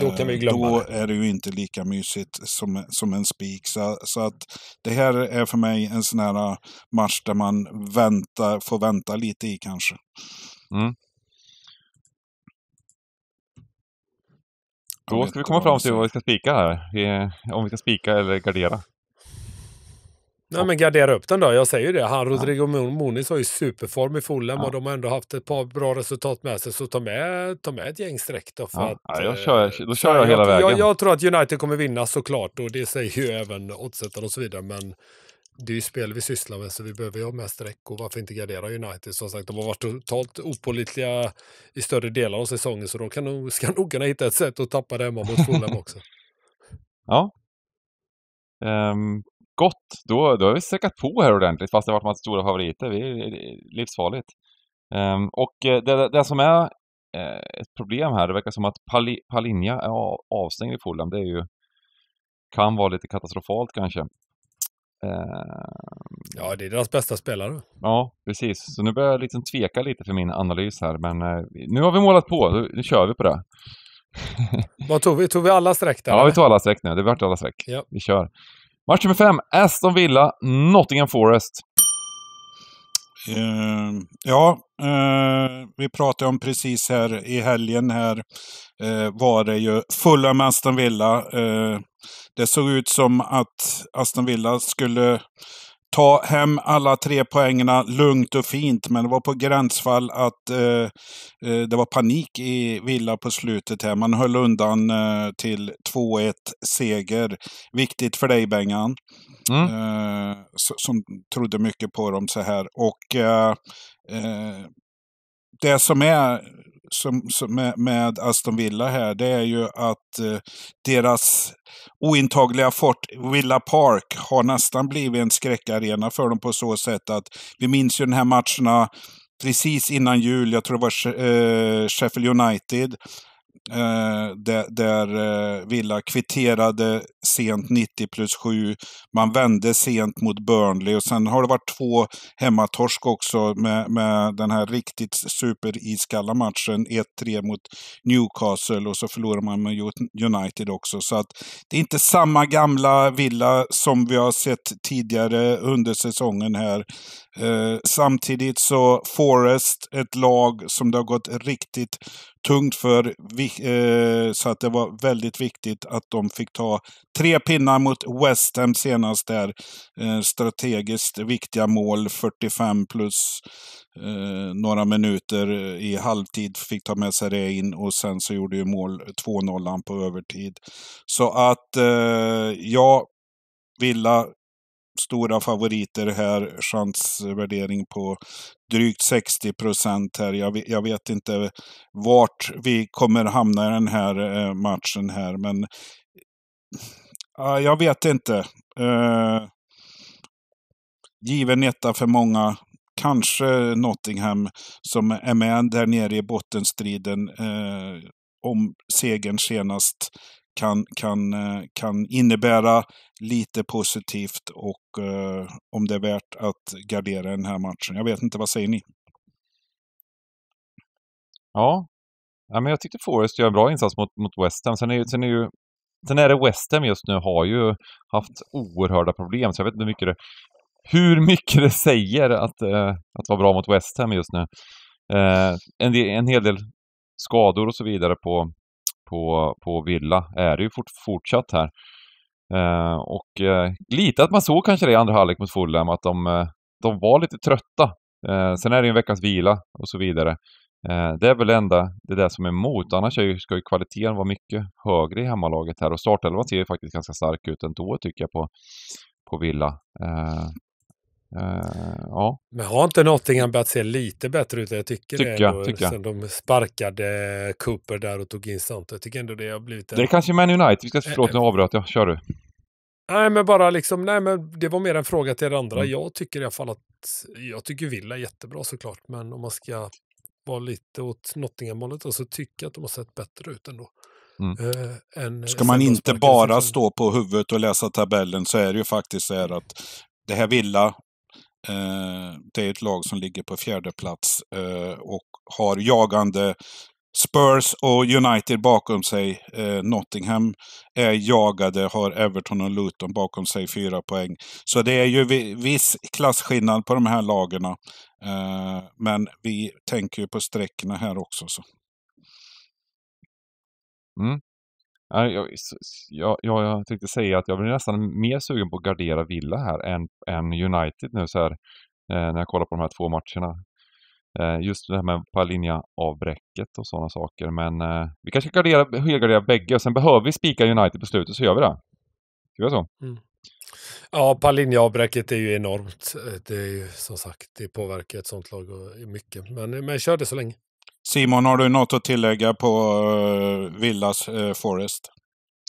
då kan vi eh, glömma Då det. är det ju inte lika mysigt som, som en spik. Så, så, att det här är för mig en sån här eh, match där man vänta, får vänta lite i kanske. Mm. Då ska vi komma fram till vad vi ska spika här. Om vi ska spika eller gardera. Nej men gardera upp den då, jag säger ju det. Han Rodrigo ja. Moniz har ju superform i Fulham ja. och de har ändå haft ett par bra resultat med sig. Så ta med, ta med ett gäng streck då. För ja. att, ja, jag kör, eh, då kör jag, jag hela vägen. Jag, jag, tror att United kommer vinna såklart och det säger ju även oddsetare och så vidare. Men det är ju spel vi sysslar med så vi behöver ju ha med streck och varför inte gardera United? Som sagt, de har varit totalt opolitliga i större delar av säsongen så de kan nog, ska nog kunna hitta ett sätt att tappa det hemma mot Fulham också. ja. Um, gott, då, då har vi säkrat på här ordentligt fast det har varit massa stora favoriter. Det är livsfarligt. Um, och eh, det, det som är eh, ett problem här, det verkar som att Pali, Palinja är avstängd i Fulham. Det är ju kan vara lite katastrofalt kanske. Ehm. ja, det är deras bästa spelare. Ja, precis. Så nu börjar jag liksom tveka lite för min analys här, men eh, nu har vi målat på. Nu kör vi på det. Vad tog vi? Tog vi alla streck där? Ja, vi tog alla streck nu. Det vart alla streck. Ja. Vi kör. Match nummer fem. Aston Villa, Nottingham Forest. Uh, ja, uh, vi pratade om precis här i helgen här uh, var det ju fulla med Aston Villa. Eh, det såg ut som att Aston Villa skulle ta hem alla tre poängerna lugnt och fint. Men det var på gränsfall att eh, eh det var panik i Villa på slutet här. Man höll undan eh, till 2-1 seger. Viktigt för dig Bengan. Mm. Eh, som trodde mycket på dem så här. Och eh, eh, det som är som, som med, med, Aston Villa här, det är ju att eh, deras ointagliga fort Villa Park har nästan blivit en skräckarena för dem på så sätt att vi minns ju den här matcherna precis innan jul, jag tror det var eh, Sheffield United, Eh, där, där eh, Villa kvitterade sent 90 plus 7. Man vände sent mot Burnley och sen har det varit två hemmatorsk också med, med den här riktigt superiskalla matchen. 1-3 mot Newcastle och så förlorar man med United också. Så att det är inte samma gamla Villa som vi har sett tidigare under säsongen här. Eh, samtidigt så Forest, ett lag som det har gått riktigt tungt för, eh, så att det var väldigt viktigt att de fick ta tre pinnar mot West Ham senast där. Eh, strategiskt viktiga mål, 45 plus eh, några minuter i halvtid fick ta med sig det in och sen så gjorde ju mål 2-0 på övertid. Så att, ja, Villa stora favoriter här. Chansvärdering på drygt 60 procent här. Jag vet, jag, vet inte vart vi kommer hamna i den här eh, matchen här, men ja, jag vet inte. Eh, given etta för många. Kanske Nottingham som är med där nere i bottenstriden eh, om segern senast kan, kan, eh, kan innebära lite positivt och eh, om det är värt att gardera den här matchen. Jag vet inte, vad säger ni? Ja, ja men jag tyckte Forrest gör en bra insats mot, mot West Ham. Sen är, sen är ju Sen är det West Ham just nu har ju haft oerhörda problem, så jag vet inte hur mycket det, hur mycket det säger att, eh, att vara bra mot West Ham just nu. Eh, en, en hel del skador och så vidare på, på, på Villa är det ju fort, fortsatt här. Eh, och eh, lite att man såg kanske det i andra halvlek mot Fulham, att de, eh, de var lite trötta. Eh, sen är det ju en veckas vila och så vidare. Eh, det är väl enda, det där som är emot. Annars är ju, ska ju kvaliteten vara mycket högre i hemmalaget här och startelvan ser ju faktiskt ganska stark ut ändå tycker jag på, på Villa. Eh, Uh, ja. Men har inte Nottingham börjat se lite bättre ut? Jag tycker, tycker det. Jag, tycker Sen de sparkade Cooper där och tog in sånt. Jag tycker ändå det har blivit... En... Det är kanske Man United. Vi ska, eh, förlåt, nu eh. avbröt jag. Kör du. Nej, men bara liksom, nej, men det var mer en fråga till er andra. Mm. Jag tycker i alla fall att, jag tycker Villa är jättebra såklart, men om man ska vara lite åt Nottingham-hållet så tycker jag att de har sett bättre ut ändå. Mm. Äh, ska man inte bara stå på huvudet och läsa tabellen så är det ju faktiskt så här att det här Villa Eh, det är ett lag som ligger på fjärde plats eh, och har jagande Spurs och United bakom sig. Eh, Nottingham är jagade, har Everton och Luton bakom sig, fyra poäng. Så det är ju viss klasskillnad på de här lagarna. men vi tänker ju på sträckorna här också. Så. Mm. Jag, jag, jag tänkte säga att jag blir nästan mer sugen på att gardera Villa här än, än United nu så här, eh, när jag kollar på de här två matcherna. Eh, just det här med Palinja-avbräcket och sådana saker. Men eh, vi kanske ska helgardera bägge och sen behöver vi spika United på slutet så gör vi det. Ska vi göra så? Mm. Ja, Palinja-avbräcket är ju enormt. Eh, det är ju som sagt, det påverkar ett sådant lag mycket. Men, men kör det så länge. Simon, har du något att tillägga på eh, Villas eh, Forest?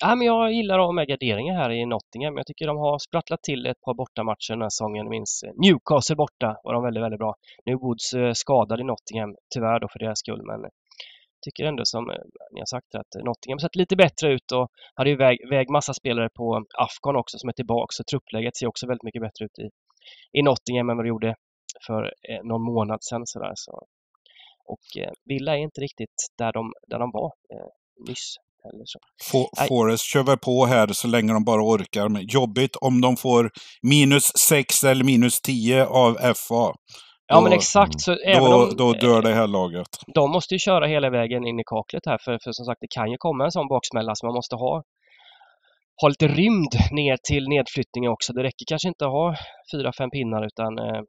Ja, men jag gillar att ha med garderingar här i Nottingham. Jag tycker de har sprattlat till ett par bortamatcher den här säsongen. minns eh, Newcastle borta var de väldigt, väldigt bra. Nu Woods skadad i Nottingham, tyvärr då för deras skull, men jag tycker ändå som ni har sagt att Nottingham sett lite bättre ut och hade ju väg, väg massa spelare på Afghan också som är tillbaka så truppläget ser också väldigt mycket bättre ut i, i Nottingham än vad det gjorde för någon månad sedan. Så, där. så och eh, Villa är inte riktigt där de, där de var eh, nyss. For, Forrest kör väl på här så länge de bara orkar. Men jobbigt om de får minus 6 eller minus 10 av FA. Ja, då, men exakt. Så även då, om, då eh, dör det här laget. De måste ju köra hela vägen in i kaklet här, för, för som sagt, det kan ju komma en sån baksmälla som man måste ha ha lite rymd ner till nedflyttningen också. Det räcker kanske inte att ha fyra, fem pinnar utan eh,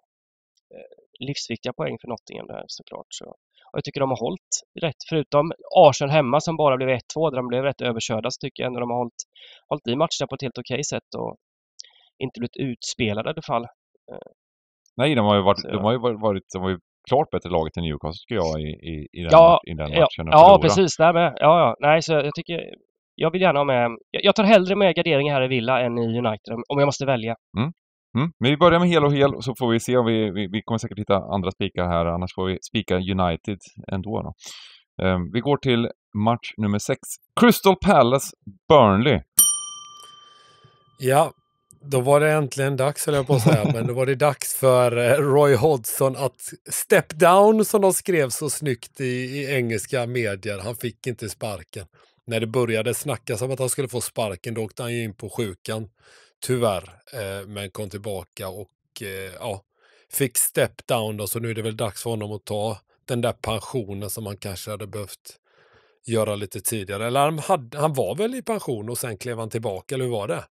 livsviktiga poäng för Nottingham där såklart. Så och jag tycker de har hållit rätt, förutom Arsenal hemma som bara blev 1-2 där de blev rätt överkörda så tycker jag ändå de har hållit, hållit i matcherna på ett helt okej sätt och inte blivit utspelade i alla fall. Eh, Nej, de har ju varit, de har ju varit, de har ju klart bättre laget än Newcastle tycker jag i, i, i den, ja, i den matchen. Ja, ja precis. Där med. Ja, ja. Nej, så jag tycker... Jag vill gärna ha med... Jag, tar hellre med gardering här i Villa än i United om jag måste välja. Mm. Mm. Men vi börjar med hel och hel så får vi se om vi, vi, vi kommer säkert hitta andra spikar här annars får vi spika United ändå. Då. Um, vi går till match nummer 6. Crystal Palace Burnley. Ja, då var det äntligen dags höll jag på att säga, men då var det dags för eh, Roy Hodgson att step down som de skrev så snyggt i, i engelska medier. Han fick inte sparken. När det började snackas om att han skulle få sparken då åkte han ju in på sjukan tyvärr, eh, men kom tillbaka och eh, ja, fick step down då, så nu är det väl dags för honom att ta den där pensionen som han kanske hade behövt göra lite tidigare. Eller han, hade, han var väl i pension och sen klev han tillbaka, eller hur var det?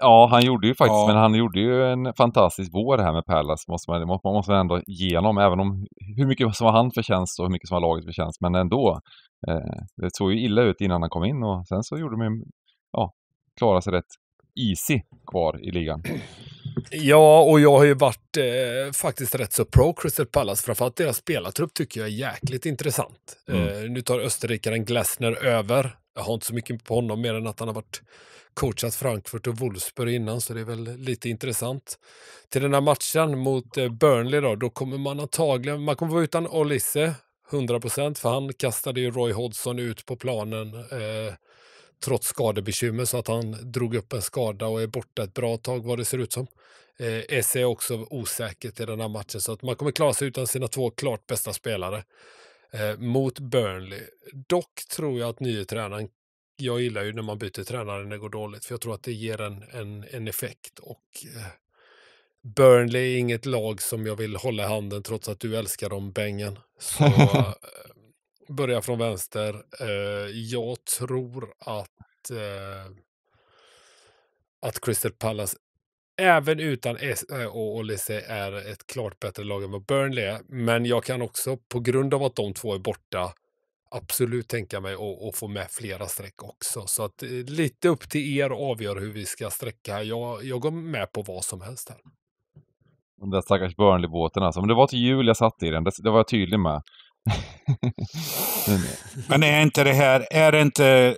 ja, han gjorde ju faktiskt, ja. men han gjorde ju en fantastisk vår här med Pärlas. Måste man, måste man måste ändå ge honom, även om hur mycket som var han förtjänst och hur mycket som var laget förtjänst. Men ändå, eh, det såg ju illa ut innan han kom in och sen så gjorde man ju, ja, klarade sig rätt easy kvar i ligan. Ja, och jag har ju varit eh, faktiskt rätt så pro Crystal Palace. Framförallt deras spelartrupp tycker jag är jäkligt intressant. Eh, mm. Eh, nu tar österrikaren Glasner över. Jag har inte så mycket på honom mer än att han har varit coachat Frankfurt och Wolfsburg innan, så det är väl lite intressant. Till den här matchen mot eh, Burnley då, då kommer man antagligen, man kommer vara utan Olise 100% för han kastade ju Roy Hodgson ut på planen eh, trots skadebekymmer så att han drog upp en skada och är borta ett bra tag vad det ser ut som. Eh, SE är också osäkert i den här matchen så att man kommer klara sig utan sina två klart bästa spelare eh, mot Burnley. Dock tror jag att nye tränaren, jag gillar ju när man byter tränare när det går dåligt för jag tror att det ger en, en, en effekt och eh, Burnley är inget lag som jag vill hålla i handen trots att du älskar dem, Bengen. Så, eh, börja från vänster. Eh, jag tror att, eh, att Crystal Palace även utan S eh, och Olise är ett klart bättre lag än vad Burnley är. Men jag kan också, på grund av att de två är borta, absolut tänka mig att få med flera streck också. Så att lite upp till er att avgöra hur vi ska sträcka. Jag, jag går med på vad som helst här. Den där stackars Burnley-båten alltså. Men det var till jul jag satt i den, det, det var jag tydlig med. Men är inte det här, är det inte,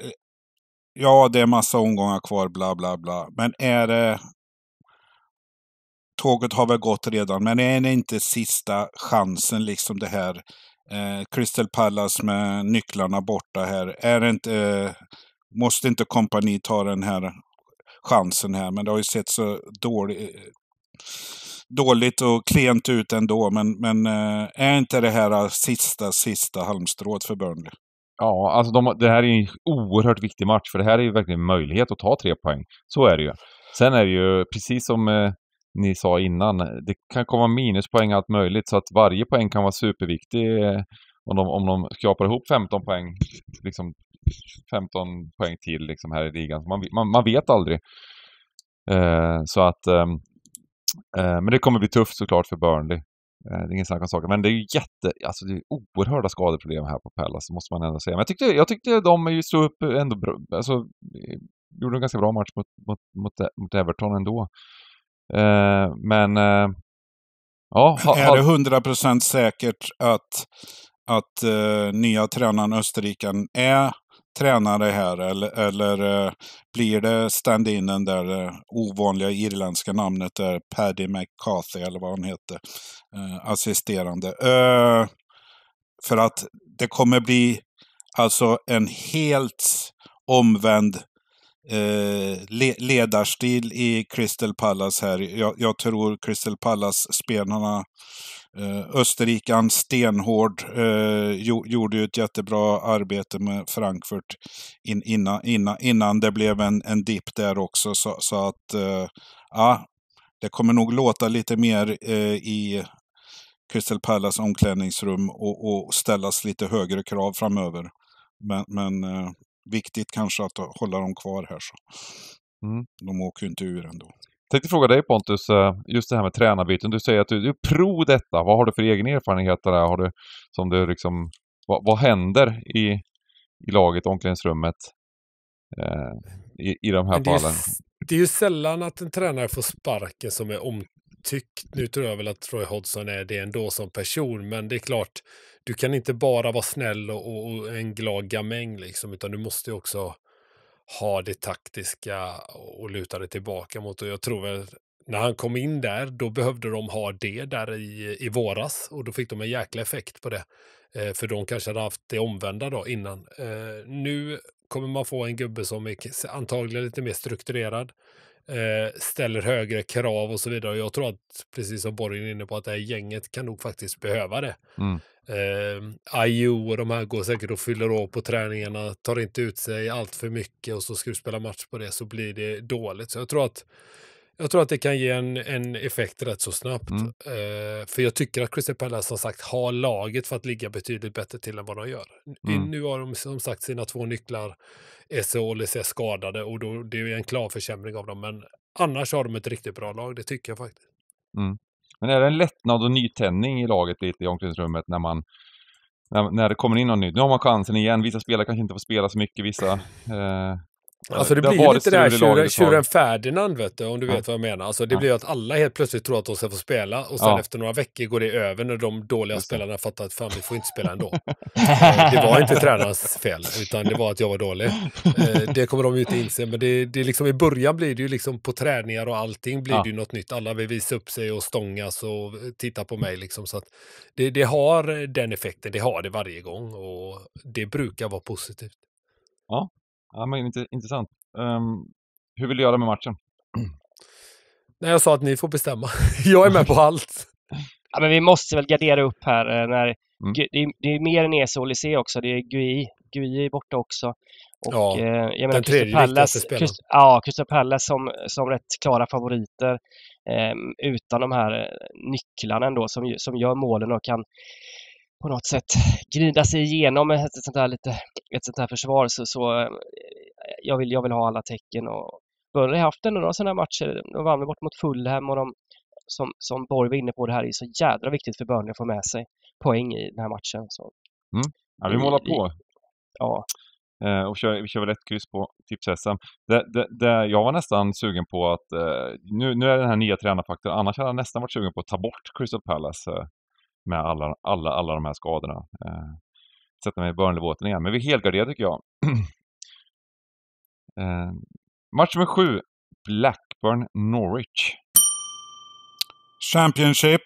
ja det är massa omgångar kvar, bla bla bla. Men är det, tåget har väl gått redan, men är det inte sista chansen liksom det här eh, Crystal Palace med nycklarna borta här. Är det inte, eh, måste inte kompani ta den här chansen här, men det har ju sett så dåligt dåligt och klent ut ändå, men, men eh, är inte det här eh, sista, sista halmstrået för Burnley? Ja, alltså de, det här är en oerhört viktig match, för det här är ju verkligen möjlighet att ta tre poäng. Så är det ju. Sen är det ju, precis som eh, ni sa innan, det kan komma minuspoäng allt möjligt, så att varje poäng kan vara superviktig. om, de, om de skrapar ihop 15 poäng, liksom 15 poäng till liksom här i ligan. Man, man, man vet aldrig. Eh, så att ehm, Eh, men det kommer bli tufft såklart för Burnley. Eh, det är ingen snack om saker, men det är ju jätte, alltså det är oerhörda skadeproblem här på Pallas, måste man ändå säga. Men jag tyckte, jag tyckte de stod upp ändå bra, alltså eh, gjorde en ganska bra match mot, mot, mot, mot Everton ändå. Eh, men, eh, ja. Ha, ha... Är det hundra procent säkert att, att eh, nya tränaren, österrikaren, är tränare här eller, eller eh, blir det stand-inen in där eh, ovanliga irländska namnet är Paddy McCarthy eller vad han heter, eh, assisterande. för att det kommer bli alltså en helt omvänd ledarstil i Crystal Palace här. Jag, jag tror Crystal Palace-spelarna Eh, Österrike, stenhård, eh, gjorde ju ett jättebra arbete med Frankfurt in, innan, innan, innan det blev en, en dipp där också. Så, så att, eh, ja, det kommer nog låta lite mer i Crystal Palace omklädningsrum och, och ställas lite högre krav framöver. Men, men viktigt kanske att hålla dem kvar här. Så. Mm. De åker ju inte ur ändå tänkte fråga dig Pontus, eh, just det här med tränarbyten. Du säger att du, du är pro detta. Vad har du för egen erfarenhet där? Har du, som du liksom, vad, vad händer i, i laget, omklädningsrummet eh, i, i de här fallen? det är ju sällan att en tränare får sparken som är omtyckt. Nu tror jag väl att Troy Hodgson är det ändå som person, men det är klart, du kan inte bara vara snäll och, och, en glad gamäng, liksom, utan du måste ju också ha det taktiska och luta det tillbaka mot. Och jag tror väl när han kom in där, då behövde de ha det där i, i våras och då fick de en jäkla effekt på det. Eh, för de kanske hade haft det omvända då innan. Eh, nu kommer man få en gubbe som är antagligen lite mer strukturerad, eh, ställer högre krav och så vidare. Och jag tror att, precis som Borgen är inne på, att det här gänget kan nog faktiskt behöva det. Mm. Eh, IU och de här går säkert och fyller år på träningarna, tar inte ut sig allt för mycket och så ska du spela match på det så blir det dåligt. Så jag tror att, jag tror att det kan ge en, en effekt rätt så snabbt. Mm. Eh, för jag tycker att Crystal Palace som sagt har laget för att ligga betydligt bättre till än vad de gör. Mm. Nu har de som sagt sina två nycklar, Esse och Olise skadade och då, det är en klar försämring av dem. Men annars har de ett riktigt bra lag, det tycker jag faktiskt. Mm. Men är det en lättnad och nytändning i laget lite i omklädningsrummet när man när, när det kommer in något nytt? Nu har man chansen igen. Vissa spelare kanske inte får spela så mycket, vissa eh, Eh, alltså det, det blir lite det där tjuren, Ferdinand, vet du, om du ja. vet vad jag menar. Alltså det ja. blir att alla helt plötsligt tror att de ska få spela och sen ja. efter några veckor går det över när de dåliga Just spelarna fattar att fan, vi får inte spela ändå. det var inte tränarens fel, utan det var att jag var dålig. Eh, det kommer de ju inte inse, men det, det liksom, i början blir det ju liksom på träningar och allting blir det ju något nytt. Alla vill visa upp sig och stångas och titta på mig liksom. Så att det, det har den effekten, det har det varje gång och det brukar vara positivt. Ja, Ja, men intressant. Um, hur vill du göra med matchen? Nej, jag sa att ni får bestämma. jag är med på allt. Ja, men vi måste väl gardera upp här. Eh, när, mm. det, är, det är mer än Esolisé också. Det är Gui. Gui är borta också. Och, ja, eh, jag menar, den tredje Pallas, spelaren. Christ, ja, Crystal Palace som, som rätt klara favoriter. Eh, utan de här eh, nycklarna ändå som, som gör målen och kan på något sätt gnida sig igenom ett sånt här, lite, ett sånt här försvar så, så eh, jag, vill, jag vill ha alla tecken. Och Burnley har haft några sådana matcher. De vann bort mot Fulham och de, som, som Borg var inne på, det här är så jädra viktigt för Burnley att få med sig poäng i den här matchen. Så. Mm. Ja, vi målar på. Ja. Eh, och kör, vi kör väl ett kryss på tips-SM. Jag var nästan sugen på att, eh, nu, nu är den här nya tränarfaktorn, annars hade jag nästan varit sugen på att ta bort Crystal Palace med alla, alla, alla de här skadorna. Eh, sätta mig i Burnley-båten igen, men vi helgarderade tycker jag. eh, match nummer sju, Blackburn-Norwich. Championship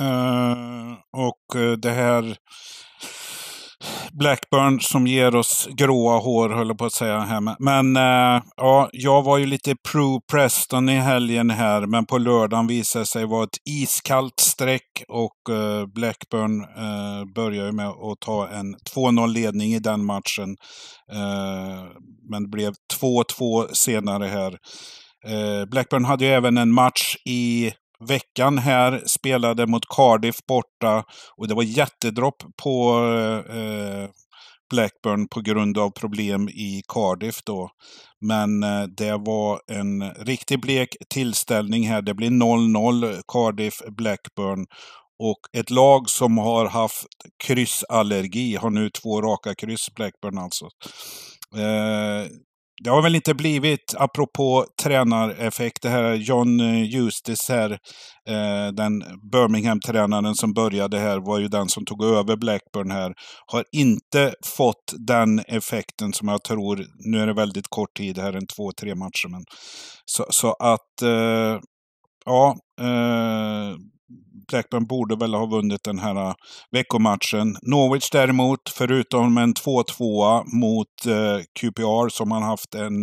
eh, och eh, det här Blackburn som ger oss gråa hår, höll jag på att säga. Här. Men äh, ja, jag var ju lite pro Preston i helgen här, men på lördagen visade det sig vara ett iskallt streck och äh, Blackburn äh, eh, börjar med att ta en 2-0-ledning i den matchen. men det blev 2-2 senare här. Blackburn hade ju även en match i veckan här. Spelade mot Cardiff borta och det var jättedropp på eh, Blackburn på grund av problem i Cardiff då. Men eh, det var en riktigt blek tillställning här. Det blir 0-0 Cardiff-Blackburn. Och ett lag som har haft kryssallergi har nu två raka kryss, Blackburn alltså. Eh, det har väl inte blivit, apropå tränareffekt, det här John Justis eh, här, eh, den Birmingham-tränaren som började här, var ju den som tog över Blackburn här, har inte fått den effekten som jag tror, nu är det väldigt kort tid här, en två, tre matcher, men så, så att eh, Ja, Blackburn borde väl ha vunnit den här äh, veckomatchen. Norwich däremot, förutom en 2-2 mot eh, äh, QPR som har haft en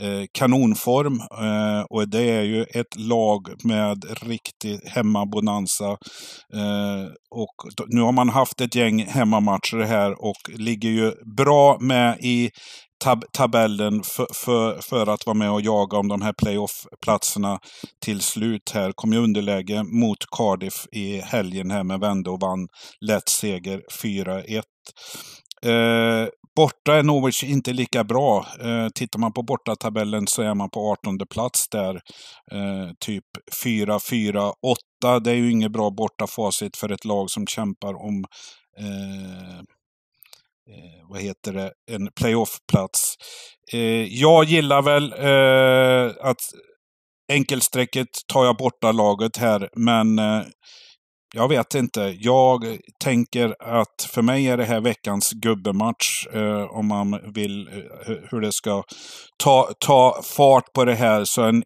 eh, kanonform. Eh, och det är ju ett lag med riktig hemmabonanza. och nu har man haft ett gäng hemmamatcher här och ligger ju bra med i tab tabellen för, för, för, att vara med och jaga om de här playoff-platserna till slut här. Kom i underläge mot Cardiff i helgen här men vände och vann lätt seger 4-1. Eh, borta är Norwich inte lika bra. Eh, tittar man på bortatabellen så är man på 18 plats där. Eh, typ 4-4-8. Det är ju inget bra bortafacit för ett lag som kämpar om eh, eh, vad heter det, en playoffplats. Eh, jag gillar väl eh, att enkelstrecket tar jag borta laget här, men eh, jag vet inte. Jag tänker att för mig är det här veckans gubbematch. Eh, om man vill eh, hur det ska ta, ta fart på det här. Så en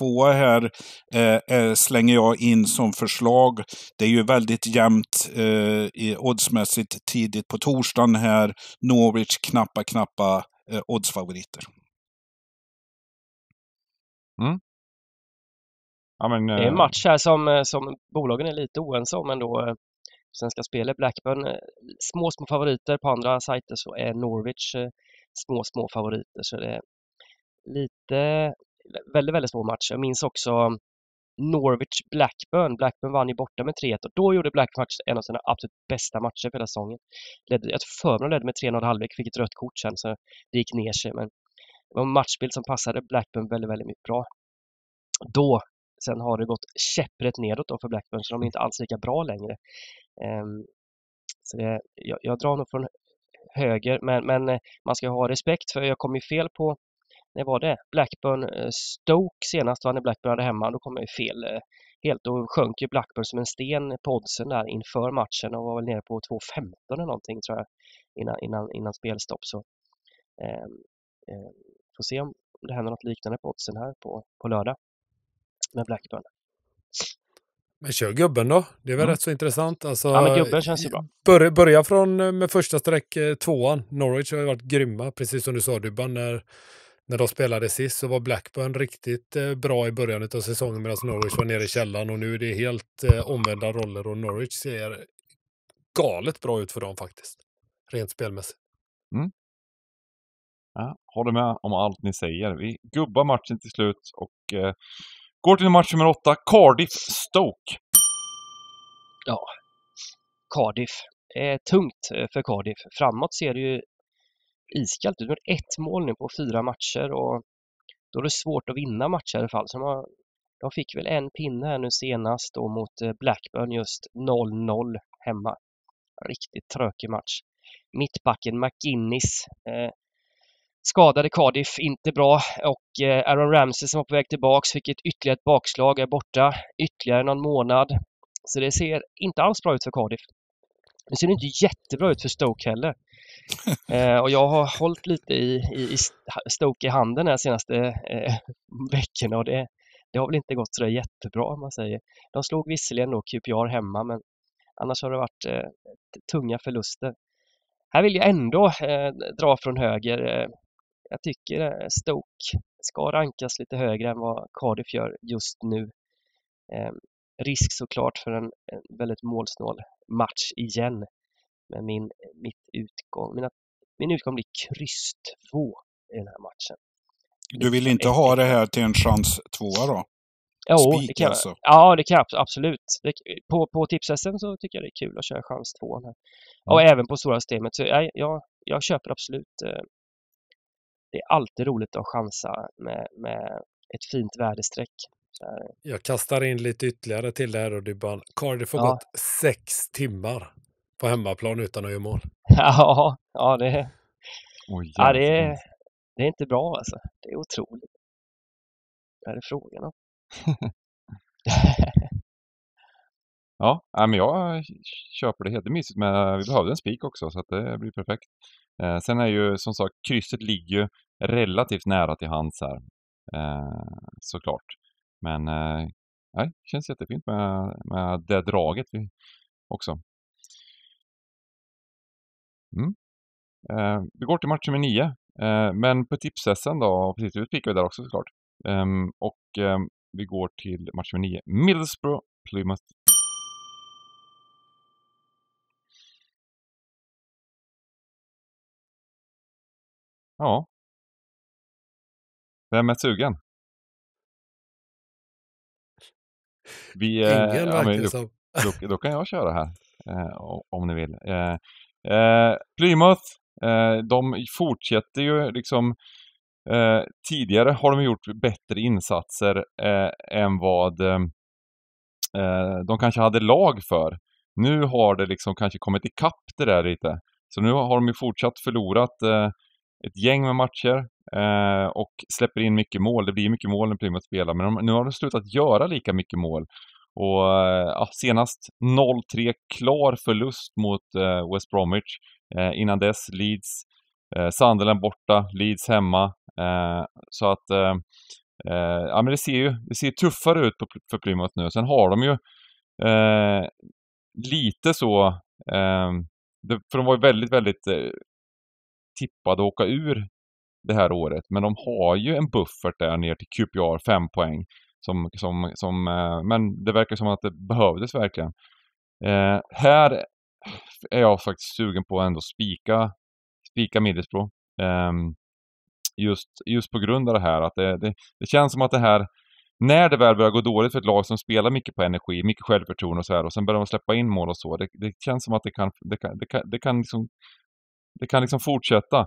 1-2 här eh, eh, slänger jag in som förslag. Det är ju väldigt jämnt eh, oddsmässigt tidigt på torsdagen här. Norwich knappa, knappa eh, oddsfavoriter. Mm. Ja, men, det är en eh, match här som, eh, som bolagen är lite oense om ändå. Eh. Svenska Spel Blackburn små, små favoriter. På andra sajter så är Norwich små, små favoriter. Så det är lite, väldigt, väldigt små matcher. Jag minns också Norwich Blackburn. Blackburn vann ju borta med 3-1 och då gjorde Blackburn en av sina absolut bästa matcher på hela säsongen. jag tror för ledde med 3-0 halvlek, fick ett rött kort sen så det gick ner sig. Men det var en matchbild som passade Blackburn väldigt, väldigt mycket bra. Då Sen har det gått käpprätt nedåt då för Blackburn, så de är inte alls lika bra längre. Ehm, så det, jag, jag, drar nog från höger, men, men eh, man ska ha respekt för jag kom ju fel på när var det? Blackburn eh, Stoke senast när Blackburn hade hemma, då kom jag ju fel eh, helt. Då sjönk ju Blackburn som en sten på oddsen där inför matchen och var väl nere på 2.15 eller någonting tror jag innan, innan, innan spelstopp. Så, eh, eh, får se om det händer något liknande på oddsen här på, på lördag med Blackburn. Men kör gubben då. Det är väl mm. rätt så intressant. Alltså, ja, men gubben känns ju bra. Börja, börja från eh, med första streck eh, tvåan. Norwich har ju varit grymma, precis som du sa Dubban. När, när de spelade sist så var Blackburn riktigt eh, bra i början av säsongen medan Norwich var nere i källan och nu är det helt eh, omvända roller och Norwich ser galet bra ut för dem faktiskt. Rent spelmässigt. Mm. Ja, håller med om allt ni säger. Vi gubbar matchen till slut och eh, Går till match nummer åtta, Cardiff-Stoke. Ja, Cardiff. Det är tungt eh, för Cardiff. Framåt ser det ju iskallt ut. De har ett mål nu på fyra matcher och då är det svårt att vinna matcher i alla fall. Så de, har, de fick väl en pinne här nu senast då mot eh, Blackburn just 0-0 hemma. Riktigt trökig match. Mittbacken McGinnis eh, skadade Cardiff inte bra och eh, Aaron Ramsey som var på väg tillbaks fick ett ytterligare ett bakslag, är borta ytterligare någon månad. Så det ser inte alls bra ut för Cardiff. Det ser inte jättebra ut för Stoke heller. Eh, och jag har hållit lite i, i, i Stoke i handen de senaste eh, veckorna och det, det har väl inte gått sådär jättebra om man säger. De slog visserligen då QPR hemma men annars har det varit eh, tunga förluster. Här vill jag ändå eh, dra från höger eh, jag tycker eh, Stoke ska rankas lite högre än vad Cardiff gör just nu. Eh, risk såklart för en, en, väldigt målsnål match igen. Men min, mitt utgång, mina, min utgång blir kryss 2 i den här matchen. Du vill inte ha det här till en chans 2 då? Jo, Spik det kan, alltså. ja, det kan jag absolut. Det, på på tips-SM så tycker jag det är kul att köra chans 2. Mm. Och även på stora systemet. Så jag, jag, jag köper absolut eh, det är alltid roligt att chansa med, med ett fint värdestreck. Jag kastar in lite ytterligare till det här och du bara, Cardiff har ja. gått sex timmar på hemmaplan utan att göra mål. Ja, ja det, oh, ja, det, är, det är inte bra alltså. Det är otroligt. Det här är frågan om. Ja, men jag köper det helt. Det är mysigt men vi behövde en spik också så att det blir perfekt. Eh, sen är ju som sagt krysset ligger ju relativt nära till hands här. Eh, såklart. Men eh, nej, känns jättefint med, med det draget vi, också. Mm. Eh, vi går till match nummer 9. Eh, men på tipsessen då, precis, vi spikar vi där också såklart. Eh, och ehm, vi går till match nummer 9. Middlesbrough Plymouth Ja. Vem är sugen? Vi, eh, Ingen ja, verkar men, då, då, då kan jag köra här. Eh, om ni vill. Eh, eh, Plymouth, eh, de fortsätter ju liksom eh, tidigare har de gjort bättre insatser än vad de kanske hade lag för. Nu har det liksom kanske kommit ikapp det där lite. Så nu har de ju fortsatt förlorat ett gäng med matcher eh, och släpper in mycket mål. Det blir mycket mål när Plymouth spelar, men de, nu har de slutat göra lika mycket mål. Och eh, senast 0-3 klar förlust mot eh, West Bromwich. Eh, innan dess Leeds, eh, Sunderland borta, Leeds hemma. Eh, så att ja, men det ser ju det ser tuffare ut på, för Plymouth nu. Sen har de ju lite så för de var ju väldigt, väldigt tippade att åka ur det här året. Men de har ju en buffert där ner till QPR, 5 poäng. Som, som, som, eh, men det verkar som att det behövdes verkligen. Eh, här är jag faktiskt sugen på att ändå spika, spika Middlesbrough. Eh, just, just på grund av det här att det, det, det, känns som att det här när det väl börjar gå dåligt för ett lag som spelar mycket på energi, mycket självförtroende och så här och sen börjar de släppa in mål och så. Det, det känns som att det kan, det kan, det kan, det kan liksom det kan liksom fortsätta.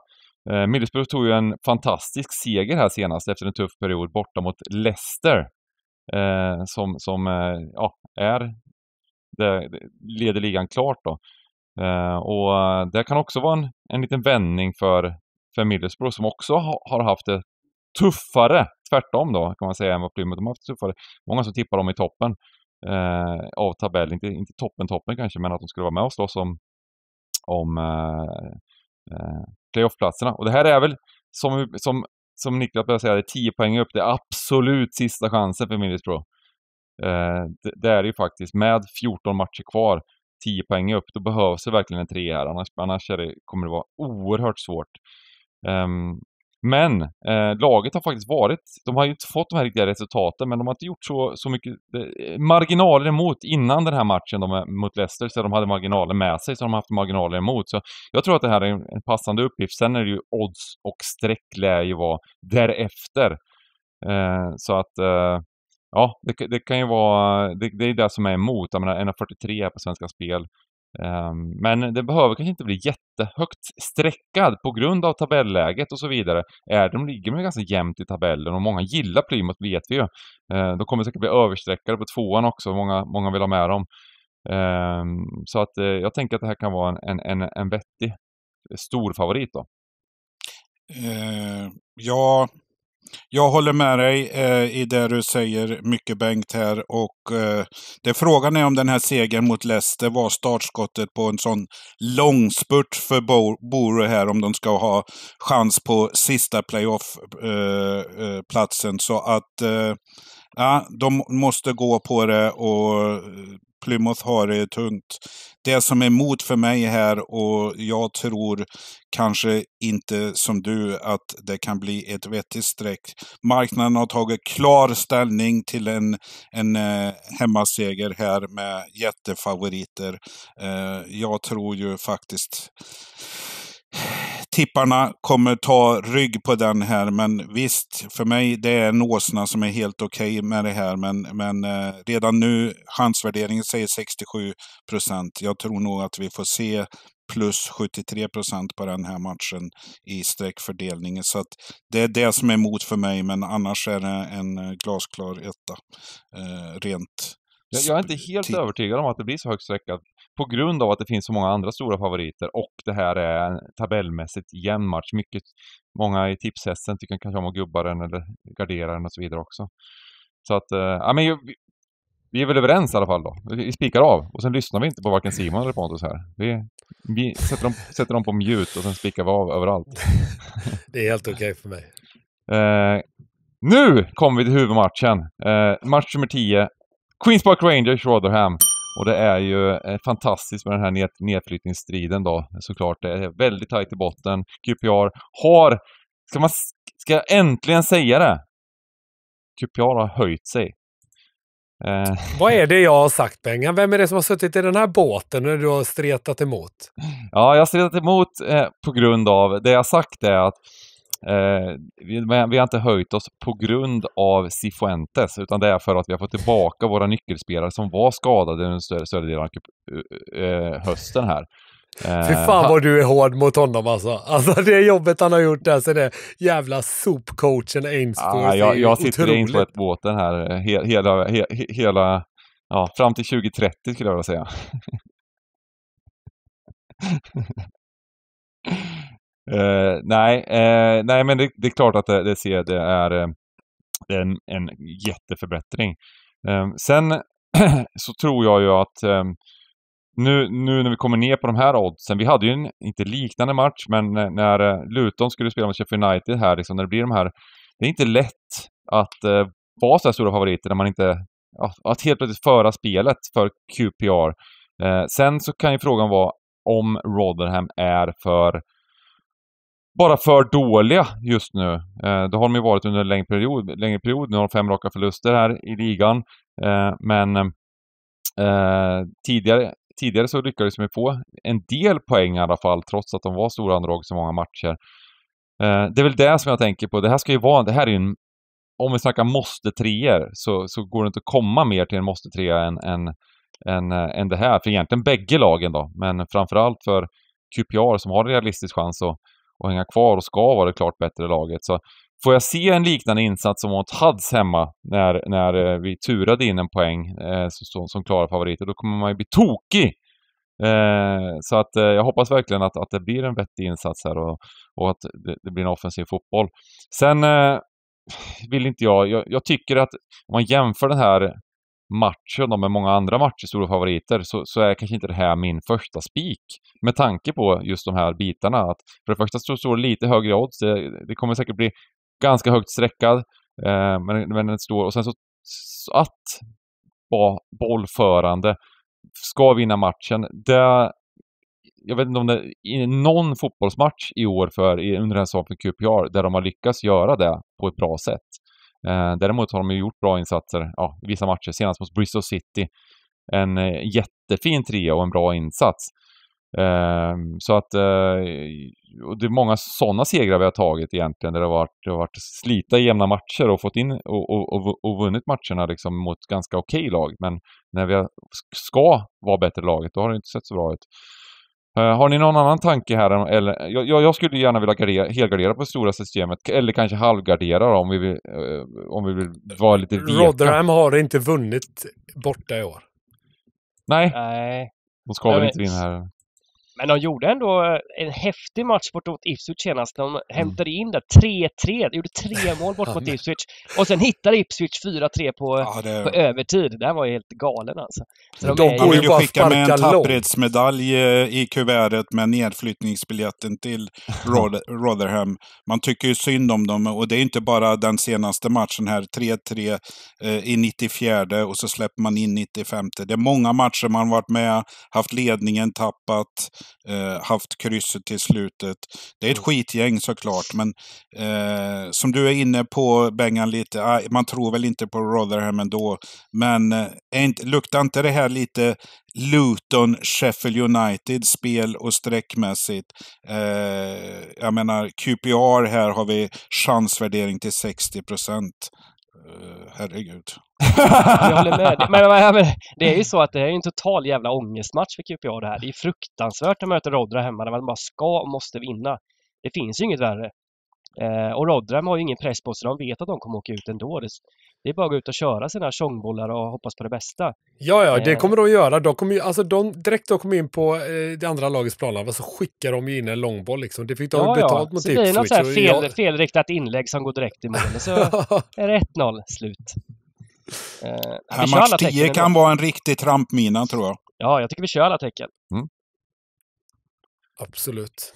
Eh, Middlesbrough tog ju en fantastisk seger här senast efter en tuff period borta mot Leicester. Eh, som som eh, ja, är, det, leder ligan klart då. Eh, och det kan också vara en, en liten vändning för, för Middlesbrough som också ha, har haft det tuffare, tvärtom då kan man säga, än vad Plymouth de har haft det tuffare. Många som tippar dem i toppen eh, av tabellen, inte, inte toppen, toppen kanske, men att de skulle vara med och slåss om, om eh, eh, playoffplatserna. Och det här är väl, som, som, som Niklas började säga, det är 10 poäng upp. Det är absolut sista chansen för Middlesbrough. Eh, det, det, är det ju faktiskt. Med 14 matcher kvar, 10 poäng upp, då behövs det verkligen en tre här. Annars, annars det, kommer det vara oerhört svårt. Um, men eh, laget har faktiskt varit, de har ju inte fått de här riktiga resultaten, men de har inte gjort så, så mycket eh, marginaler emot innan den här matchen de, mot Leicester, så de hade marginaler med sig, så de har haft marginaler emot. Så jag tror att det här är en passande uppgift. Sen är det ju odds och streck lär ju vara därefter. Eh, så att, eh, ja, det, det, kan ju vara, det, det är det som är emot. Jag menar, 1,43 på Svenska Spel Ehm, men det behöver kanske inte bli jättehögt streckad på grund av tabelläget och så vidare. De ligger med ganska jämnt i tabellen och många gillar Plymouth vet vi ju. Ehm, de kommer säkert bli överstreckade på tvåan också, många, många vill ha med dem. Ehm, så att eh, jag tänker att det här kan vara en, en, en vettig storfavorit då. Eh, ja, jag håller med dig eh, i det du säger mycket Bengt här och eh, det frågan är om den här segern mot Leicester var startskottet på en sån långspurt för Bore här om de ska ha chans på sista playoff-platsen. Eh, eh Så att eh, ja, de måste gå på det och Plymouth har det tungt. Det som är emot för mig här och jag tror kanske inte som du att det kan bli ett vettigt streck. Marknaden har tagit klar ställning till en, en eh, hemmaseger här med jättefavoriter. Eh, jag tror ju faktiskt tipparna kommer ta rygg på den här. Men visst, för mig det är en åsna som är helt okej okay med det här. Men, men eh, redan nu, chansvärderingen säger 67 procent. Jag tror nog att vi får se plus 73 procent på den här matchen i streckfördelningen. Så att det är det som är emot för mig, men annars är det en glasklar etta. Eh, rent jag, jag är inte helt övertygad om att det blir så högt streckat på grund av att det finns så många andra stora favoriter och det här är en tabellmässigt jämn match. Mycket, många i tipshästen tycker kanske om att gubba den eller gardera den och så vidare också. Så att, eh, ja men vi är väl överens i alla fall då. Vi spikar av och sen lyssnar vi inte på varken Simon eller Pontus här. Vi, vi sätter, dem, sätter dem på mute och sen spikar vi av överallt. Det är helt okej okay för mig. Eh, nu kommer vi till huvudmatchen. Eh, match nummer 10. Queens Park Rangers Rotherham. Och det är ju eh, fantastiskt med den här nedflyttningsstriden då såklart. Det är väldigt tajt i botten. QPR har, ska man, ska jag äntligen säga det? QPR har höjt sig. Eh. Vad är det jag har sagt Bengan? Vem är det som har suttit i den här båten när du har stretat emot? Ja, jag har stretat emot eh, på grund av, det jag sagt är att Eh, men vi har inte höjt oss på grund av Cifuentes, utan det är för att vi har fått tillbaka våra nyckelspelare som var skadade under större, större delen av eh, eh, hösten här. Fy fan vad du är hård mot honom alltså. Alltså det jobbet han har gjort där sen det jävla sopcoachen Ainsfors. Ah, jag, jag sitter i Ainsfors-båten här he, hela, hela, ja, fram till 2030 skulle jag vilja säga. Uh, nej, uh, nej, men det, det, är klart att det, det ser det är eh, en, en jätteförbättring. Um, sen så tror jag ju att um, nu, nu när vi kommer ner på de här oddsen, vi hade ju en, inte liknande match, men när uh, Luton skulle spela mot Sheffield United här, liksom, när det blir de här, det är inte lätt att vara så här stora favoriter när man inte, att helt plötsligt föra spelet för QPR. sen så kan ju frågan vara om Rotherham är för bara för dåliga just nu. Eh, det har de ju varit under en längre period. Längre period. Nu har de fem raka förluster här i ligan. Eh, men eh, tidigare, tidigare så lyckades de få en del poäng i alla fall, trots att de var stora andrag i så många matcher. Eh, det är väl det som jag tänker på. Det här ska ju vara, det här är ju en, om vi snackar måste treor så, så går det inte att komma mer till en måste trea än, än, än, eh, än det här. För egentligen bägge lagen då, men framförallt för QPR som har en realistisk chans att och hänga kvar och ska vara det klart bättre laget. Så får jag se en liknande insats som mot Hads hemma när, när eh, vi turade in en poäng eh, som, som klara favoriter, då kommer man ju bli tokig! Eh, så att eh, jag hoppas verkligen att, att det blir en vettig insats här och, och att det, det blir en offensiv fotboll. Sen eh, vill inte jag, jag, jag tycker att om man jämför den här matchen med många andra matcher, stora favoriter, så, så, är kanske inte det här min första spik. Med tanke på just de här bitarna. Att för det första så står det lite högre odds. Det, det kommer säkert bli ganska högt sträckad. Eh, men, men den står... Och sen så att bollförande, ska vinna matchen. Det, jag vet inte om det är någon fotbollsmatch i år för, under den här för QPR där de har lyckats göra det på ett bra sätt. Eh, däremot har de gjort bra insatser ja, i vissa matcher, senast mot Bristol City. En eh, jättefin trea och en bra insats. Eh, så att eh, det är många sådana segrar vi har tagit egentligen, där det har varit, det har varit slita jämna matcher och fått in och, och, och, och vunnit matcherna liksom mot ganska okej okay lag. Men när vi ska vara bättre laget, då har det inte sett så bra ut. Eh, har ni någon annan tanke här? Eller, jag, jag skulle gärna vilja gardera, helgardera på det stora systemet, eller kanske halvgardera om vi vill, eh, om vi vill vara lite veka. Rotherham har inte vunnit borta i år. Nej. Nej. De ska väl inte vinna här. Men de gjorde ändå eh, en häftig match bort mot Ipswich senast. De mm. hämtade in där 3-3, de gjorde tre mål bort mot Ipswich. Och sen hittade Ipswich 4-3 på, ja, det... på övertid. Det här var ju helt galen alltså. Så de går ju bara skicka med en tapperhetsmedalj eh, i kuvertet med nedflyttningsbiljetten till Rotherham. Man tycker ju synd om dem och det är inte bara den senaste matchen här, 3-3 eh, i 94 och så släpper man in 95. Det är många matcher man varit med, haft ledningen, tappat eh, haft krysset till slutet. Det är ett mm. skitgäng såklart, men eh, som du är inne på Bengan lite, man tror väl inte på Rotherham ändå. Men eh, är inte, luktar inte det här lite Luton, Sheffield United spel och streckmässigt. Eh, jag menar QPR här har vi chansvärdering till 60 procent. Eh, herregud. Jag håller med. Men, men, det är ju så att det är en total jävla ångestmatch för QPA det här. Det är fruktansvärt att möta Rodra hemma där man bara ska och måste vinna. Det finns ju inget värre. Eh, och Rotherham har ju ingen press på sig, de vet att de kommer åka ut ändå. Det är bara att gå ut och köra sina tjongbollar och hoppas på det bästa. Ja, ja, det eh. kommer de göra. De kommer, alltså, de, direkt de kommer in på eh, det andra lagets planhalva alltså, så skickar de ju in en långboll. Liksom. Det fick de ja, betalt ja. mot Ipswich. Det blir något fel, jag... felriktat inlägg som går direkt i mål. Så är det 1-0 slut. Eh, ja, match 10 kan ändå. vara en riktig trampmina, tror jag. Ja, jag tycker vi kör alla tecken. Mm. Absolut.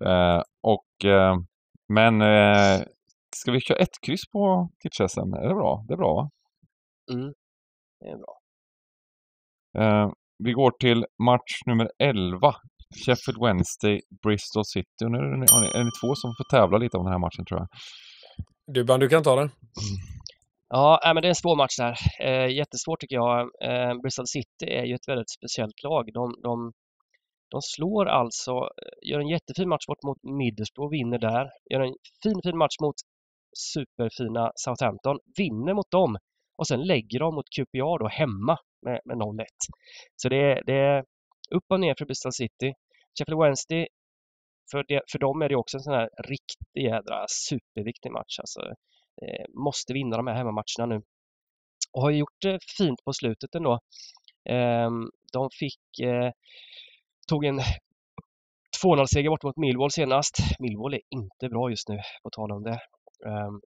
Eh, och eh, men eh, ska vi köra ett kryss på Kitchen? Är det bra? Det är bra va? Mm, det är bra. Eh, vi går till match nummer 11. Sheffield Wednesday, Bristol City. Och nu är det, är det, två som får tävla lite om den här matchen tror jag. Du, Dubban, du kan ta den. Ja, men det är en svår match där. Eh, jättesvårt tycker jag. Eh, Bristol City är ju ett väldigt speciellt lag. De, de de slår alltså, eh, gör en jättefin match bort mot Middlesbrough och vinner där. Gör en fin, fin match mot superfina Southampton, vinner mot dem och sen lägger de mot QPR då hemma med, med 0-1. Så det är, det är upp och ner för Bristol City. Sheffield Wednesday, för, det, för dem är det också en sån här riktig jädra superviktig match. Alltså, eh, måste vinna de här hemmamatcherna nu. Och har gjort det fint på slutet ändå. Eh, de fick eh, Tog en 2-0-seger bort mot Millwall senast. Millwall är inte bra just nu, på tal om det. Um,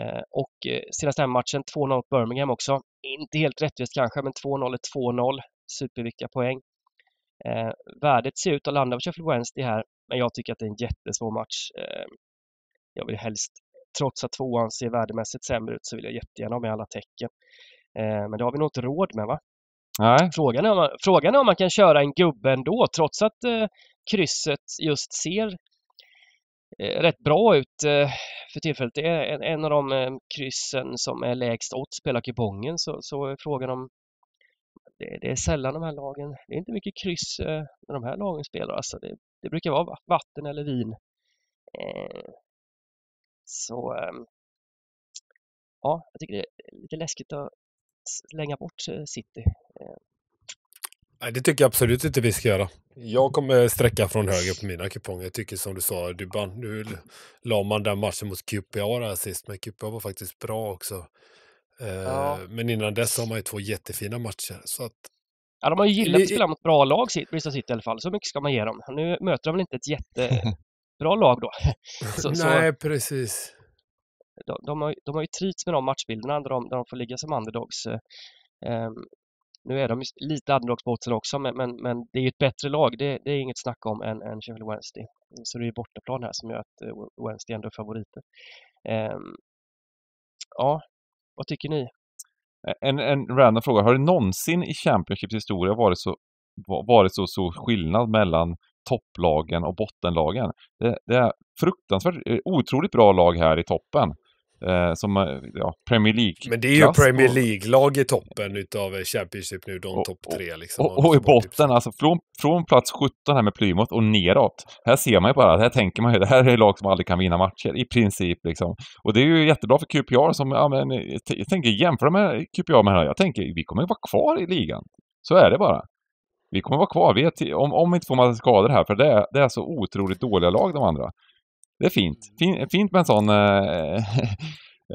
uh, och eh, senast den matchen 2-0 mot Birmingham också. Inte helt rättvist kanske, men 2-0 är 2-0. Superviktiga poäng. Uh, värdet ser ut att landa på Sheffield Wednesday här, men jag tycker att det är en jättesvår match. Uh, jag vill helst, trots att tvåan ser värdemässigt sämre ut, så vill jag jättegärna ha med alla tecken. Men det har vi nog inte råd med va? Nej. Frågan, är om man, frågan är om man kan köra en gubbe ändå trots att eh, krysset just ser eh, rätt bra ut eh, för tillfället. Det är en, av de eh, kryssen som är lägst odds på kupongen så, så är frågan om det, det, är sällan de här lagen, det är inte mycket kryss när de här lagen spelar alltså. Det, det brukar vara vatten eller vin. så ehm, ja, jag tycker det är lite läskigt att slänga bort eh, City. Eh. Nej, det tycker jag absolut inte vi ska göra. Jag kommer sträcka från höger på mina kuponger. Jag tycker som du sa, Dubban, nu la man den matchen mot QPA här sist, men QPA var faktiskt bra också. Eh, ja. Men innan dess har man ju två jättefina matcher. Så att... Ja, de har ju gillat att spela mot bra lag, Bristol City i alla fall. Så mycket ska man ge dem. Nu möter de väl inte ett jättebra lag då? Så, Nej, så... precis de, de, har, ju trivts med de matchbilderna där de, där de får ligga som underdogs. Um, nu är de lite underdogs på också, men, men, men, det är ju ett bättre lag, det, det är inget snack om, än, än Sheffield Wednesday. Så det är ju bortaplan här som gör att eh, Wednesday ändå är favoriter. Um, ja, vad tycker ni? En, en random fråga, har det någonsin i Championships historia varit så, varit så stor skillnad mellan topplagen och bottenlagen? Det, det är fruktansvärt, eh, otroligt bra lag här i toppen eh, som eh, ja, Premier League. Men det är ju Premier League-lag i toppen utav eh, Championship nu, de topp tre. Liksom, och, och, och i typ botten, alltså från, från plats 17 här med Plymouth och neråt. Här ser man ju bara, här tänker man ju, det här är lag som aldrig kan vinna matcher i princip liksom. Och det är ju jättebra för QPR som, ja men, eh, jag tänker jämföra med QPR med här, jag tänker vi kommer ju vara kvar i ligan. Så är det bara vi kommer vara kvar. Vi är om, om vi inte får massa skador här, för det är, det är så otroligt dåliga lag de andra det är fint. Fin, fint med en sån, eh,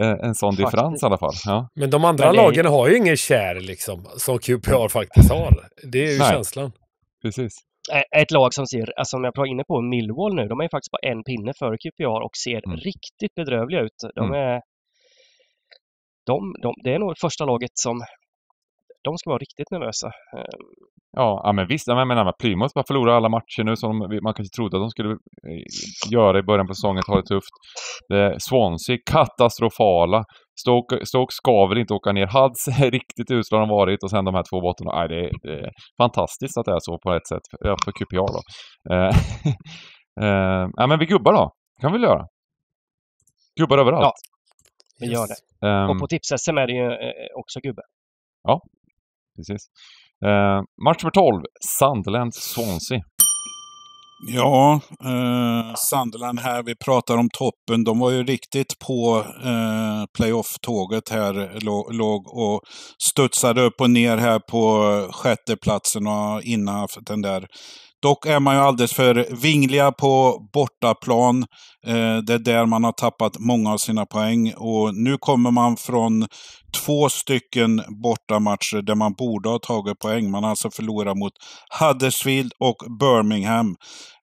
eh en sån differens i alla fall. Ja. Men de andra Men det... lagen har ju ingen kär liksom, som QPR faktiskt har. Det är ju Nej. känslan. Precis. Ett lag som ser, alltså som jag var inne på, Millwall nu, de är ju faktiskt bara en pinne före QPR och ser mm. riktigt bedrövliga ut. De mm. är... De, de, det är nog första laget som... De ska vara riktigt nervösa. Ehm, Ja, ja men visst, jag menar Plymouth bara förlorar alla matcher nu som man kanske trodde att de skulle eh, göra i början på säsongen, ta det tufft. Det Swansea, katastrofala. Stoke, Stoke ska väl inte åka ner. Huds är riktigt usla de varit och sen de här två botten... Nej, det, det, är fantastiskt att det är så på ett sätt. För, eh, för QPR då. Eh, eh, ja, men vi gubbar då. kan vi väl göra. Gubbar överallt. Ja, vi gör det. Um, och på tips-SM är det ju eh, också gubbe. Ja, precis. Eh, match nummer 12, Sunderland-Swansea. Ja, eh, Sunderland här, vi pratar om toppen. De var ju riktigt på eh, playoff-tåget här, låg, och studsade upp och ner här på eh, sjätteplatsen och innan den där Dock är man ju alldeles för vingliga på bortaplan. Eh, det är där man har tappat många av sina poäng och nu kommer man från två stycken bortamatcher där man borde ha tagit poäng. Man har alltså förlorat mot Huddersfield och Birmingham.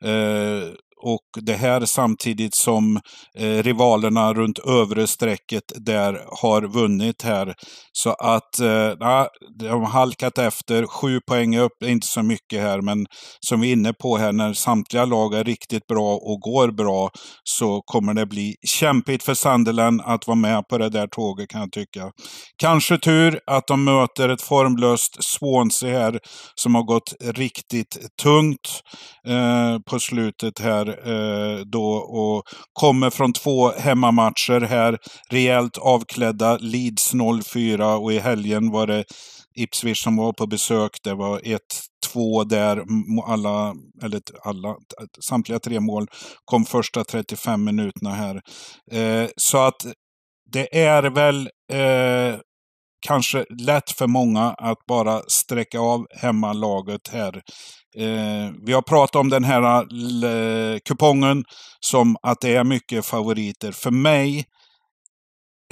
Eh, och det här samtidigt som eh, rivalerna runt övre strecket där har vunnit här. Så att eh, de har halkat efter. Sju poäng upp, inte så mycket här, men som vi är inne på här, när samtliga lag är riktigt bra och går bra så kommer det bli kämpigt för Sunderland att vara med på det där tåget kan jag tycka. Kanske tur att de möter ett formlöst Swansea här som har gått riktigt tungt eh, på slutet här här eh, då och kommer från två hemmamatcher här. Rejält avklädda, Leeds 0-4 och i helgen var det Ipswich som var på besök. Det var 1-2 där alla, eller alla, samtliga tre mål kom första 35 minuterna här. Eh, så att det är väl eh, kanske lätt för många att bara sträcka av hemmalaget här. Eh, vi har pratat om den här eh, kupongen som att det är mycket favoriter. För mig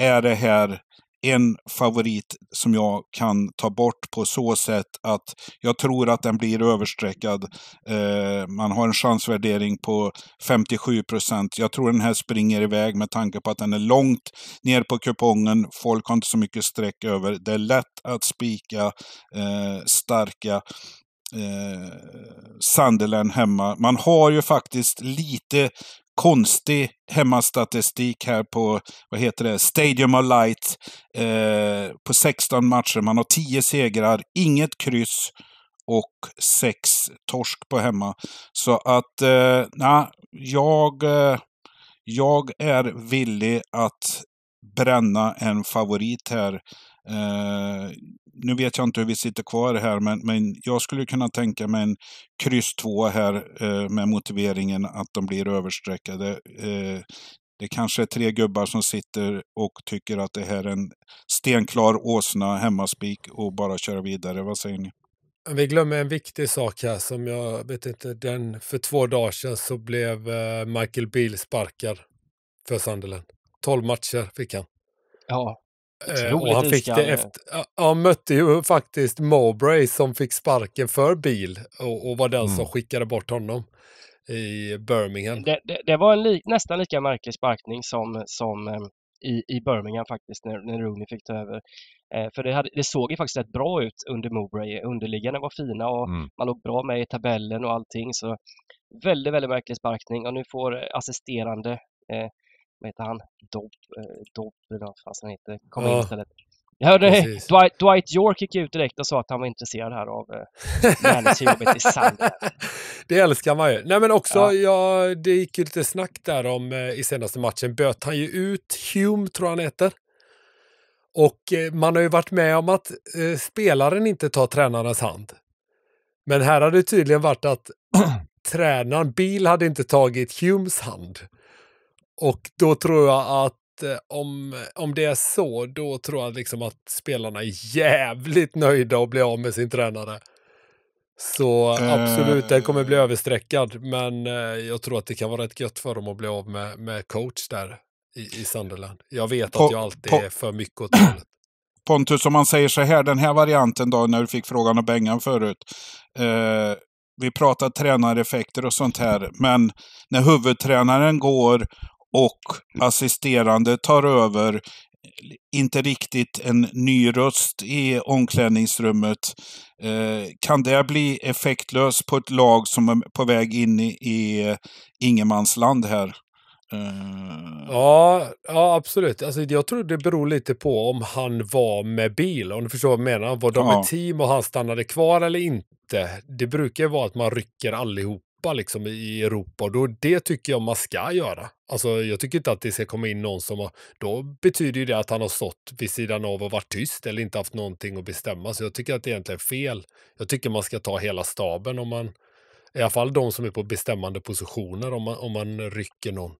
är det här en favorit som jag kan ta bort på så sätt att jag tror att den blir överstreckad. Eh, man har en chansvärdering på 57 procent. Jag tror den här springer iväg med tanke på att den är långt ner på kupongen. Folk har inte så mycket streck över. Det är lätt att spika eh, starka eh, Sandelen hemma. Man har ju faktiskt lite konstig hemmastatistik här på, vad heter det, Stadium of Light. Eh, på 16 matcher. Man har 10 segrar, inget kryss och 6 torsk på hemma. Så att, eh, na, jag, eh, jag är villig att bränna en favorit här. Eh, nu vet jag inte hur vi sitter kvar här, men, men jag skulle kunna tänka mig en kryss 2 här eh, med motiveringen att de blir överstreckade. Eh, det kanske är tre gubbar som sitter och tycker att det här är en stenklar åsna hemmaspik och bara köra vidare. Vad säger ni? Vi glömmer en viktig sak här som jag vet inte, den för två dagar sedan så blev eh, Michael Beal sparkad för Sunderland. Tolv matcher fick han. Ja, Eh, och han fick det efter, han mötte ju faktiskt Mowbray som fick sparken för bil och, och var den mm. som skickade bort honom i Birmingham. Det, det, det var en li, nästan lika märklig sparkning som, som eh, i, i Birmingham faktiskt när, när Rooney fick ta över. Eh, för det, hade, det, såg ju faktiskt rätt bra ut under Mowbray. Underliggande var fina och mm. man låg bra med i tabellen och allting. Så väldigt, väldigt märklig sparkning och nu får assisterande eh, vad heter han? Dobb, eh, Dobb eller vad fan han heter, kom ja. in istället. Jag hörde Dwight, Dwight York gick ut direkt och sa att han var intresserad här av eh, managerjobbet i Sunderland. Det älskar man ju. Nej men också, ja. ja. det gick ju lite snack där om eh, i senaste matchen böt han ju ut Hume, tror han heter. Och man har ju varit med om att eh, spelaren inte tar tränarens hand. Men här har det tydligen varit att tränaren Bill hade inte tagit Humes hand. Och då tror jag att eh, om, om det är så, då tror jag liksom att spelarna är jävligt nöjda och blir av med sin tränare. Så absolut, den kommer bli eh. överstreckad men eh, jag tror att det kan vara rätt gött för dem att bli av med, med coach där i, i Sunderland. Jag vet på, att jag alltid på, är för mycket åt hållet. Pontus, om man säger så här, den här varianten då, när du fick frågan av Bengan förut. Eh, vi pratar tränareffekter och sånt här, men när huvudtränaren går och assisterande tar över inte riktigt en ny röst i omklädningsrummet. Eh, kan det bli effektlöst på ett lag som är på väg in i, i ingenmansland här? Eh. Ja, ja, absolut. Alltså, jag tror det beror lite på om han var med bil, om du förstår vad jag menar. Var de ja. ett team och han stannade kvar eller inte? Det brukar vara att man rycker allihop Europa liksom i Europa. Och då, det tycker jag man ska göra. Alltså, jag tycker inte att det ska komma in någon som har... Då betyder det att han har stått vid sidan av och varit tyst eller inte haft någonting att bestämma. Så jag tycker att det egentligen är fel. Jag tycker man ska ta hela staben om man... I alla fall de som är på bestämmande positioner om man, om man rycker någon.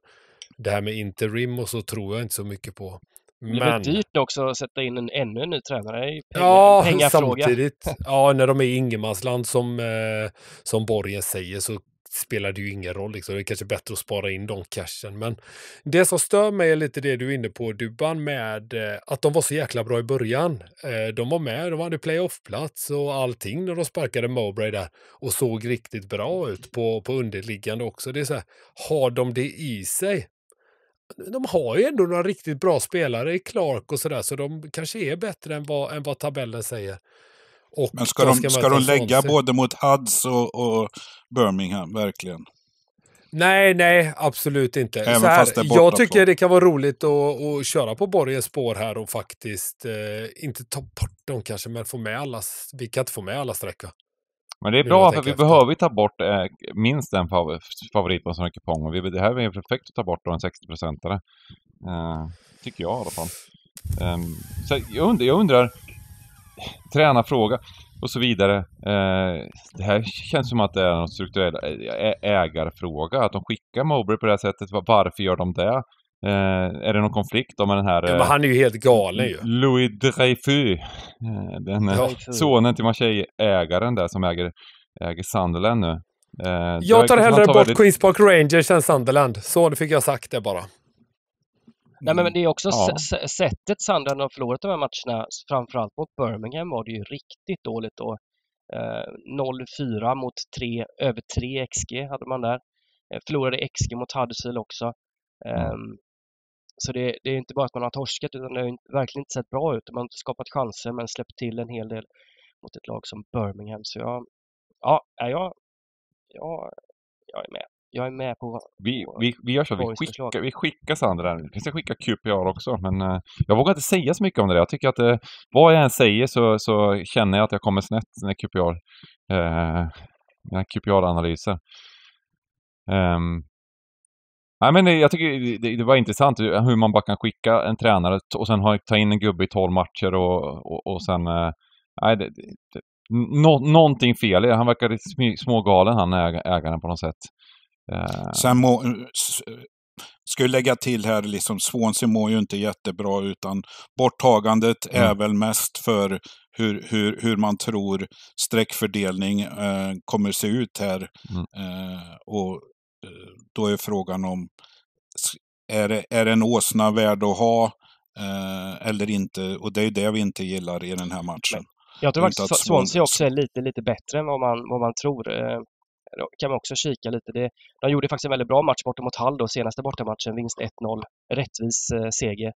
Det här med interim och så tror jag inte så mycket på. Men... Det är dyrt också att sätta in en, ännu en ny tränare. Pengar, ja, pengafråga. samtidigt. ja, när de är i ingenmansland som, eh, som Borgen säger så spelar det ju ingen roll. Liksom. Det är kanske bättre att spara in de cashen. Men det som stör mig är lite det du är inne på, Dubban, med eh, att de var så jäkla bra i början. Eh, de var med, de hade playoff-plats och allting när de sparkade Mowbray där och såg riktigt bra ut på, på underliggande också. Det är så här, har de det i sig? de har ju ändå några riktigt bra spelare i Clark och sådär, så de kanske är bättre än vad, än vad tabellen säger. Och Men ska de, ska, de lägga både mot Huds och, och, Birmingham, verkligen? Nej, nej, absolut inte. så här, jag tycker på. det kan vara roligt att, att köra på Borgens spår här och faktiskt, eh, inte ta bort dem kanske, men få med alla, vi kan inte få med alla sträckor. Men det är bra, för vi efter. behöver ta bort eh, minst en favorit på en sån här kupong. Vi, det här är perfekt att ta bort då, en 60-procentare. Eh, tycker jag i alla fall. Um, så jag, undrar, jag undrar tränarfråga och så vidare. Eh, det här känns som att det är en strukturell eh, ägarfråga, att de skickar Mowbray på det här sättet. Varför gör de det? Eh, är det någon konflikt om den här... Ja, men han är ju helt galen ju. Louis Dreyfus, den ja. sonen till Marseille-ägaren där som äger, äger Sunderland nu. jag tar hellre bort väldigt... Queens Park Rangers än Sunderland. Så nu fick jag sagt det bara. Nej, men det är också mm. ja. sättet Sandra har förlorat de här matcherna, framförallt mot Birmingham var det ju riktigt dåligt då. Eh, 0-4 mot 3, över 3 XG hade man där. Eh, förlorade XG mot Huddersfield också. Eh, Så det, det, är inte bara att man har torskat utan det har verkligen inte sett bra ut. Man har inte skapat chanser men släppt till en hel del mot ett lag som Birmingham. Så jag, ja, jag, jag, jag är med jag är med på... Vi, vi, vi gör så, vi skickar, vi skickar Sandra där. Vi ska skicka QPR också, men eh, jag vågar inte säga så mycket om det Jag tycker att eh, vad jag än säger så, så känner jag att jag kommer snett när QPR, eh, mina QPR-analyser. Um, ehm, Nej, men jag tycker det, det, var intressant hur man bara kan skicka en tränare och sen ta in en gubbe i 12 matcher och, och, och sen... Eh, nej, det, det, no, någonting fel. Han verkar lite smågalen han ägaren på något sätt. Uh, Sen må, skulle lägga till här, liksom, Swansea mår ju inte jättebra utan borttagandet mm. är väl mest för hur, hur, hur man tror streckfördelning eh, kommer se ut här. Mm. Eh, och eh, då är frågan om, är, är en åsna värd att ha eh, eller inte? Och det är det vi inte gillar i den här matchen. Jag tror faktiskt att Swansea också är lite, lite bättre än vad man, vad man tror. Eh kan man också kika lite. Det, de gjorde faktiskt en väldigt bra match borta mot Hall då, senaste bortamatchen, vinst 1-0, rättvis eh, seger.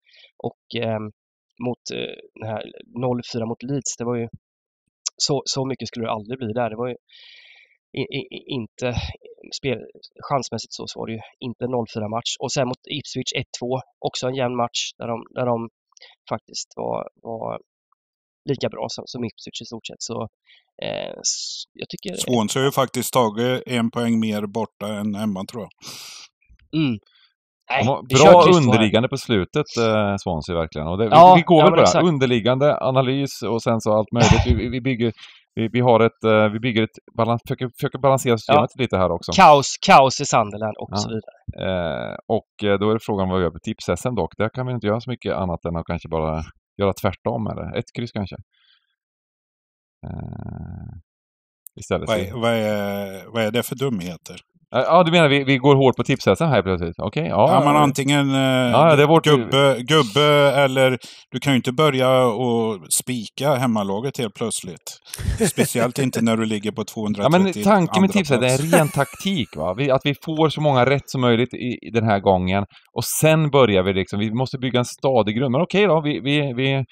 Och eh, mot eh, här 0-4 mot Leeds, det var ju så, så mycket skulle det aldrig bli där. Det var ju i, i, inte spel, chansmässigt så, så var det ju inte 0-4 match. Och sen mot Ipswich 1-2, också en jämn match där de, där de faktiskt var, var lika bra som, som Ipswich i stort sett. Så, eh, jag tycker... Swansea har ju faktiskt tagit en poäng mer borta än hemma tror jag. Mm. Nej, bra underliggande på slutet, eh, Swansea verkligen. Och det, ja, vi, vi, går ja, väl på det underliggande, analys och sen så allt möjligt. Vi, vi bygger, vi, vi, har ett, eh, vi bygger ett, balans, försöker, försöker balansera systemet ja. lite här också. Kaos, kaos i Sunderland och ja. så vidare. Eh, och eh, då är det frågan vad vi gör på tips-SM dock. Där kan vi inte göra så mycket annat än att kanske bara göra tvärtom eller? Ett kryss kanske. Eh, istället. Vad är, vad, är, vad är det för dumheter? Ja, du menar vi, vi går hårt på tipshästen här plötsligt? Okej, okay, ja. Ja, men antingen eh, ja, det vårt... gubbe, gubbe eller du kan ju inte börja och spika hemmalaget helt plötsligt. Speciellt inte när du ligger på 230 Ja, men tanken med tipshästen är ren taktik, va? Vi, att vi får så många rätt som möjligt i, i, den här gången och sen börjar vi liksom, vi måste bygga en stadig grund. Men okej okay, då, vi, vi, vi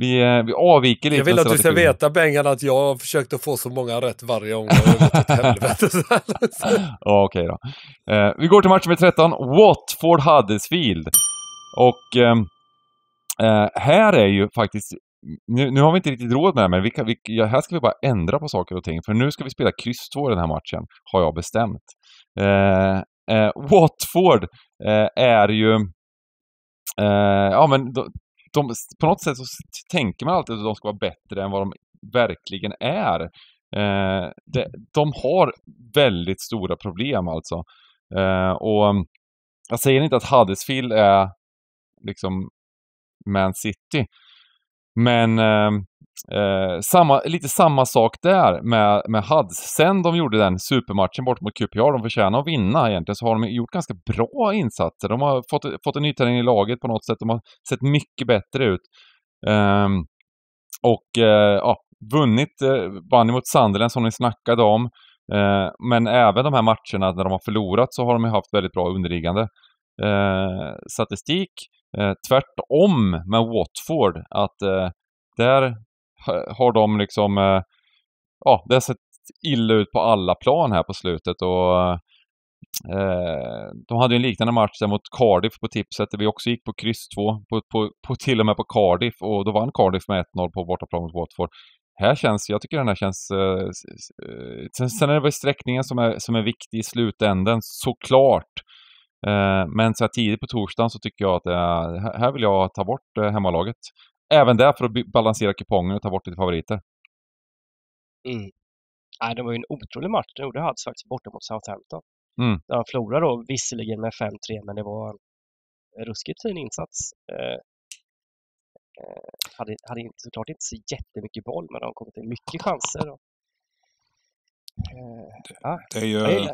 vi, eh, vi avviker lite. Jag vill att du ska veta Bengan att jag har försökt att få så många rätt varje gång. helvete. ja, okej då. Eh, vi går till match nummer 13, Watford Huddersfield. Och ehm, eh, här är ju faktiskt nu, nu, har vi inte riktigt råd med det, men vi kan, vi, ja, här ska vi bara ändra på saker och ting. För nu ska vi spela kryss 2 i den här matchen, har jag bestämt. Eh, eh, Watford eh, är ju... Eh, ja, men de, på något sätt så tänker man alltid att de ska vara bättre än vad de verkligen är. Eh, de, de har väldigt stora problem alltså. Eh, och mm, jag säger inte att Huddersfield är liksom Man City. Men eh, Eh, samma, lite samma sak där med, med Hads. Sen de gjorde den supermatchen bort mot QPR, de förtjänar att vinna egentligen, så har de gjort ganska bra insatser. De har fått, fått en nytändning i laget på något sätt, de har sett mycket bättre ut. Eh, och eh, ja, vunnit, eh, vann mot Sunderland som ni snackade om. Eh, men även de här matcherna när de har förlorat så har de haft väldigt bra underliggande eh, statistik. tvärtom med Watford, att där har de liksom, eh, ja, det har sett illa ut på alla plan här på slutet och eh, de hade ju en liknande match där mot Cardiff på tipset där vi också gick på kryss 2, på, på, på, till och med på Cardiff och då vann Cardiff med 1-0 på bortaplan mot Watford. Här känns, jag tycker den här känns... Eh, eh, sen, sen är det väl sträckningen som är, som är viktig i slutänden, såklart. Eh, men så här tidigt på torsdagen så tycker jag att det eh, är, här vill jag ta bort hemmalaget. Även där för att balansera kupongen och ta bort lite favoriter. Mm. Nej, det var ju en otrolig match det gjorde Hudds faktiskt borta mot Southampton. Mm. De förlorade då visserligen med 5-3, men det var en ruskigt fin insats. Eh, eh, hade, hade inte, såklart inte så jättemycket boll, men de kom till mycket chanser. Och, eh, det, ja, det, är ju,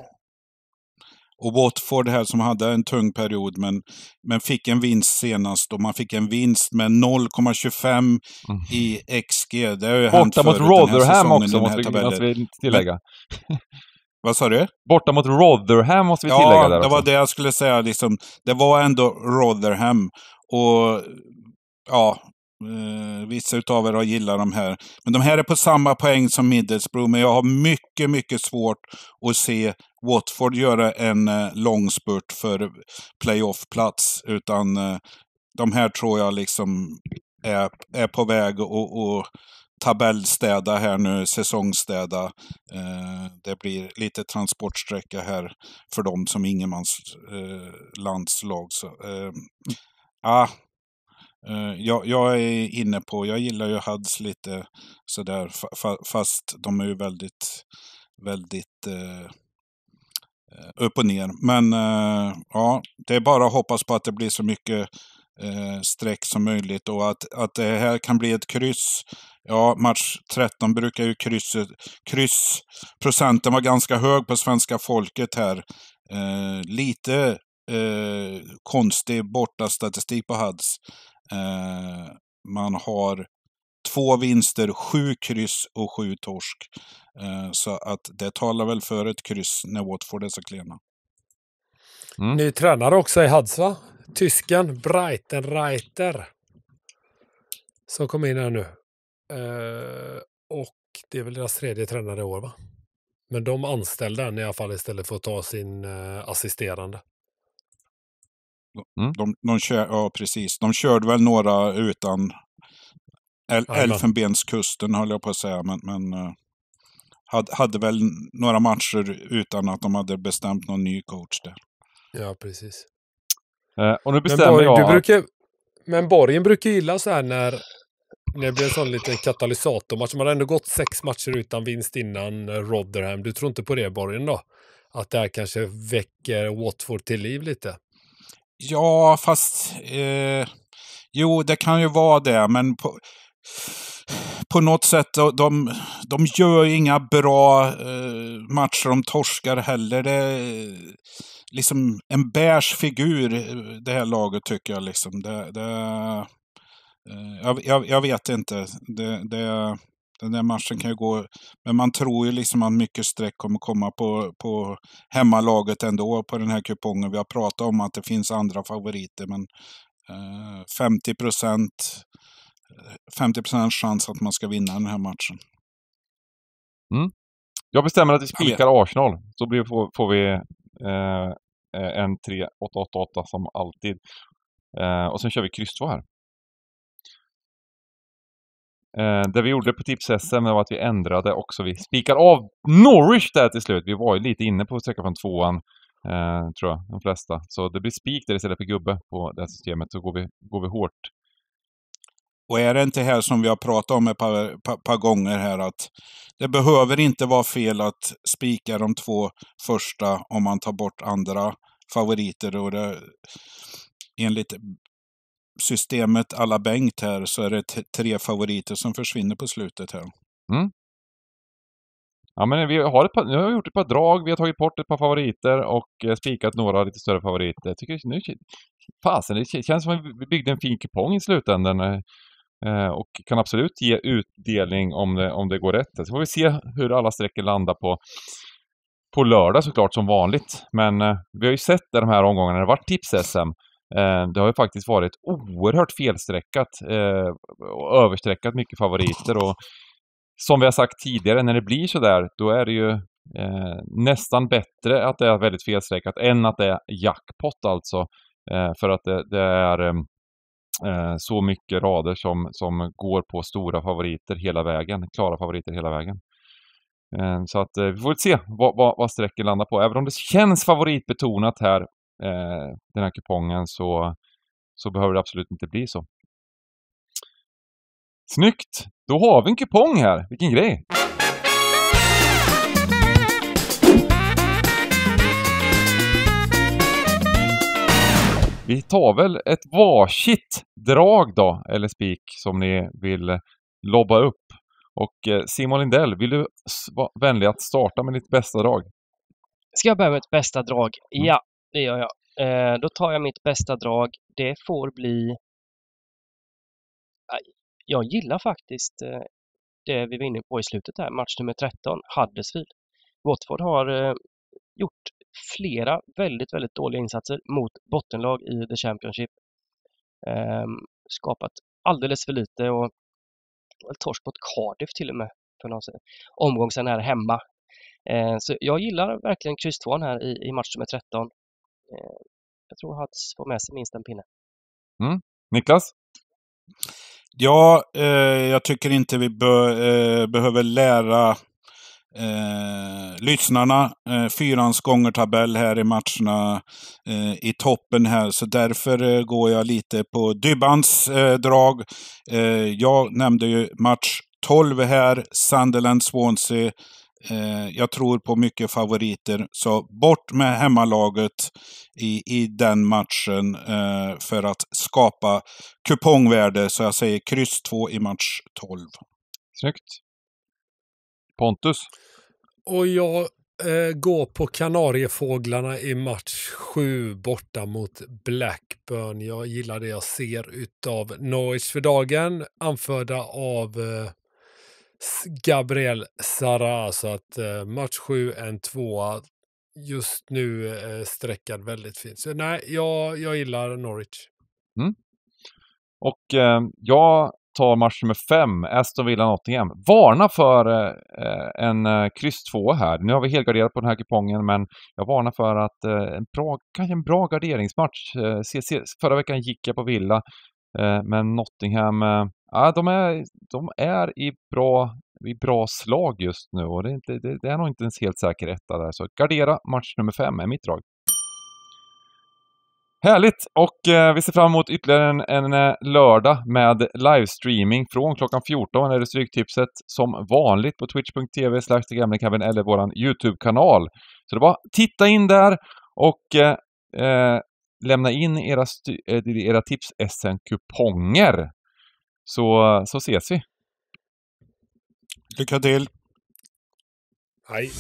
och Watford här som hade en tung period men, men fick en vinst senast och man fick en vinst med 0,25 mm. i XG. Det har ju Borta hänt mot Rotherham också måste vi, måste vi tillägga. Men, vad sa du? Borta mot Rotherham måste vi tillägga. Ja, det var det jag skulle säga. Liksom, det var ändå Rotherham. Och ja, eh, vissa utav er har gillat de här. Men de här är på samma poäng som Middlesbrough, men jag har mycket, mycket svårt att se Watford göra en eh, lång spurt för playoff-plats. Utan eh, de här tror jag liksom är, är på väg att tabellstäda här nu, säsongsstäda. Eh, det blir lite transportsträcka här för dem som ingenmanslandslag. Eh, Så, ah, eh, jag, jag, är inne på, jag gillar ju Hads lite sådär, fast de är ju väldigt, väldigt eh, Eh, upp och ner. Men eh, ja, det är bara att hoppas på att det blir så mycket eh, streck som möjligt och att, att det här kan bli ett kryss. Ja, match 13 brukar ju krysset, kryssprocenten vara ganska hög på svenska folket här. Eh, lite eh, konstig bortastatistik på Hads. Eh, man har två vinster, sju kryss och sju torsk. Eh, så att det talar väl för ett kryss när Watford är så klena. Mm. Ny tränare också i Hads va? Tysken Breitenreiter. Som kom in här nu. Eh, och det är väl deras tredje tränare i år va? Men de anställde en i alla fall istället för att ta sin eh, assisterande. Mm. De, de, de kör, ja, precis. De körde väl några utan El Elfenbenskusten höll jag på att säga, men, men eh, hade, hade väl några matcher utan att de hade bestämt någon ny coach där. Ja, precis. Eh, och nu bestämmer men Borg, jag... Du brukar, men Borgen brukar gilla så här när, när det blir en sån liten katalysatormatch. Man har ändå gått sex matcher utan vinst innan eh, Rotherham. Du tror inte på det, Borgen, då? Att det här kanske väcker Watford till liv lite? Ja, fast... Eh, jo, det kan ju vara det, men... På, på något sätt, de, de gör inga bra eh, matcher, de torskar heller. Det är eh, liksom en beige figur, eh, det här laget, tycker jag. Liksom. Det, det, eh, jag, jag, jag, vet inte. Det, det, den där matchen kan ju gå... Men man tror ju liksom att mycket streck kommer komma på, på hemmalaget ändå på den här kupongen. Vi har pratat om att det finns andra favoriter, men eh, 50 procent 50 chans att man ska vinna den här matchen. Mm. Jag bestämmer att vi spikar Arsenal, så blir, får, får vi eh, eh en 3-8-8-8 som alltid. Eh, och sen kör vi kryss 2 här. Eh, det vi gjorde på tips-SM var att vi ändrade också. Vi spikar av Norwich där till slut. Vi var ju lite inne på att sträcka från tvåan, eh, tror jag, de flesta. Så det blir spik där istället för gubbe på det här systemet. Så går vi, går vi hårt och är det inte här som vi har pratat om ett par, par, par gånger här att det behöver inte vara fel att spika de två första om man tar bort andra favoriter. Och det, enligt systemet alla Bengt här så är det tre favoriter som försvinner på slutet här. Mm. Ja, men vi har, ett par, nu har vi gjort ett par drag, vi har tagit bort ett par favoriter och eh, spikat några lite större favoriter. Jag tycker nu, fasen, det känns som att vi byggde en fin kupong i slutändan. Eh. Eh, och kan absolut ge utdelning om det, om det går rätt. Så får vi se hur alla sträckor landar på, på lördag såklart som vanligt. Men eh, vi har ju sett det de här omgångarna när det varit tips-SM. Eh, det har ju faktiskt varit oerhört felsträckat eh, och översträckat mycket favoriter. Och som vi har sagt tidigare, när det blir sådär, då är det ju Eh, nästan bättre att det är väldigt felstreckat än att det är jackpot alltså. Eh, för att det, det är eh, eh, så mycket rader som, som går på stora favoriter hela vägen, klara favoriter hela vägen. Eh, så att eh, vi får väl se vad, vad, vad strecken landar på. Även om det känns favoritbetonat här, eh, den här kupongen, så, så behöver det absolut inte bli så. Snyggt! Då har vi en kupong här, vilken grej! Vi tar väl ett varsitt drag då, eller spik, som ni vill eh, lobba upp. Och eh, Simon Lindell, vill du vara vänlig att starta med ditt bästa drag? Ska jag börja med ett bästa drag? Mm. Ja, det gör jag. Eh, då tar jag mitt bästa drag. Det får bli... Jag gillar faktiskt eh, det vi var inne på i slutet här, match nummer 13, Huddersfield. Watford har gjort flera väldigt, väldigt dåliga insatser mot bottenlag i The Championship. Ehm, skapat alldeles för lite och torsk mot Cardiff till och med för någon omgång sedan här hemma. Ehm, så jag gillar verkligen kryss här i, i match nummer 13. Ehm, jag tror Hats får med sig minst en pinne. Mm. Niklas? Ja, eh, jag tycker inte vi be eh, behöver lära Eh, lyssnarna, eh, fyrans gångertabell här i matcherna eh, i toppen här. Så därför eh, går jag lite på Dybbans eh, drag. Eh, jag nämnde ju match 12 här, Sunderland-Swansea. jag tror på mycket favoriter, så bort med hemmalaget i, i den matchen för att skapa kupongvärde. Så jag säger kryss 2 i match 12. Snyggt. Pontus? Och jag eh, går på Kanariefåglarna i match 7 borta mot Blackburn. Jag gillar det jag ser utav Norwich för dagen, anförda av eh, Gabriel Sara. Så att eh, match 7, en tvåa. Just nu eh, sträckad väldigt fint. Så nej, jag, jag gillar Norwich. Mm. Och eh, jag tar match nummer fem, Aston Villa Nottingham. Varna för eh, en eh, kryss 2 här. Nu har vi helgarderat på den här kupongen, men jag varnar för att eh, en bra, kanske en bra garderingsmatch. Eh, CC, förra veckan gick jag på Villa, eh, men Nottingham, eh, ja, de, är, de är i bra, i bra slag just nu och det är, inte, det, det är nog inte ens helt säker etta där. Så gardera match nummer fem är mitt drag. Härligt! Och eh, vi ser fram emot ytterligare en, en, eh, lördag med livestreaming från klockan 14 är det Stryktipset som vanligt på twitch.tv gamlingkabeln eller vår YouTube-kanal. Så det är var titta in där och eh, eh lämna in era, eh, era tips SN-kuponger. Så, så ses vi! Lycka till! Hej!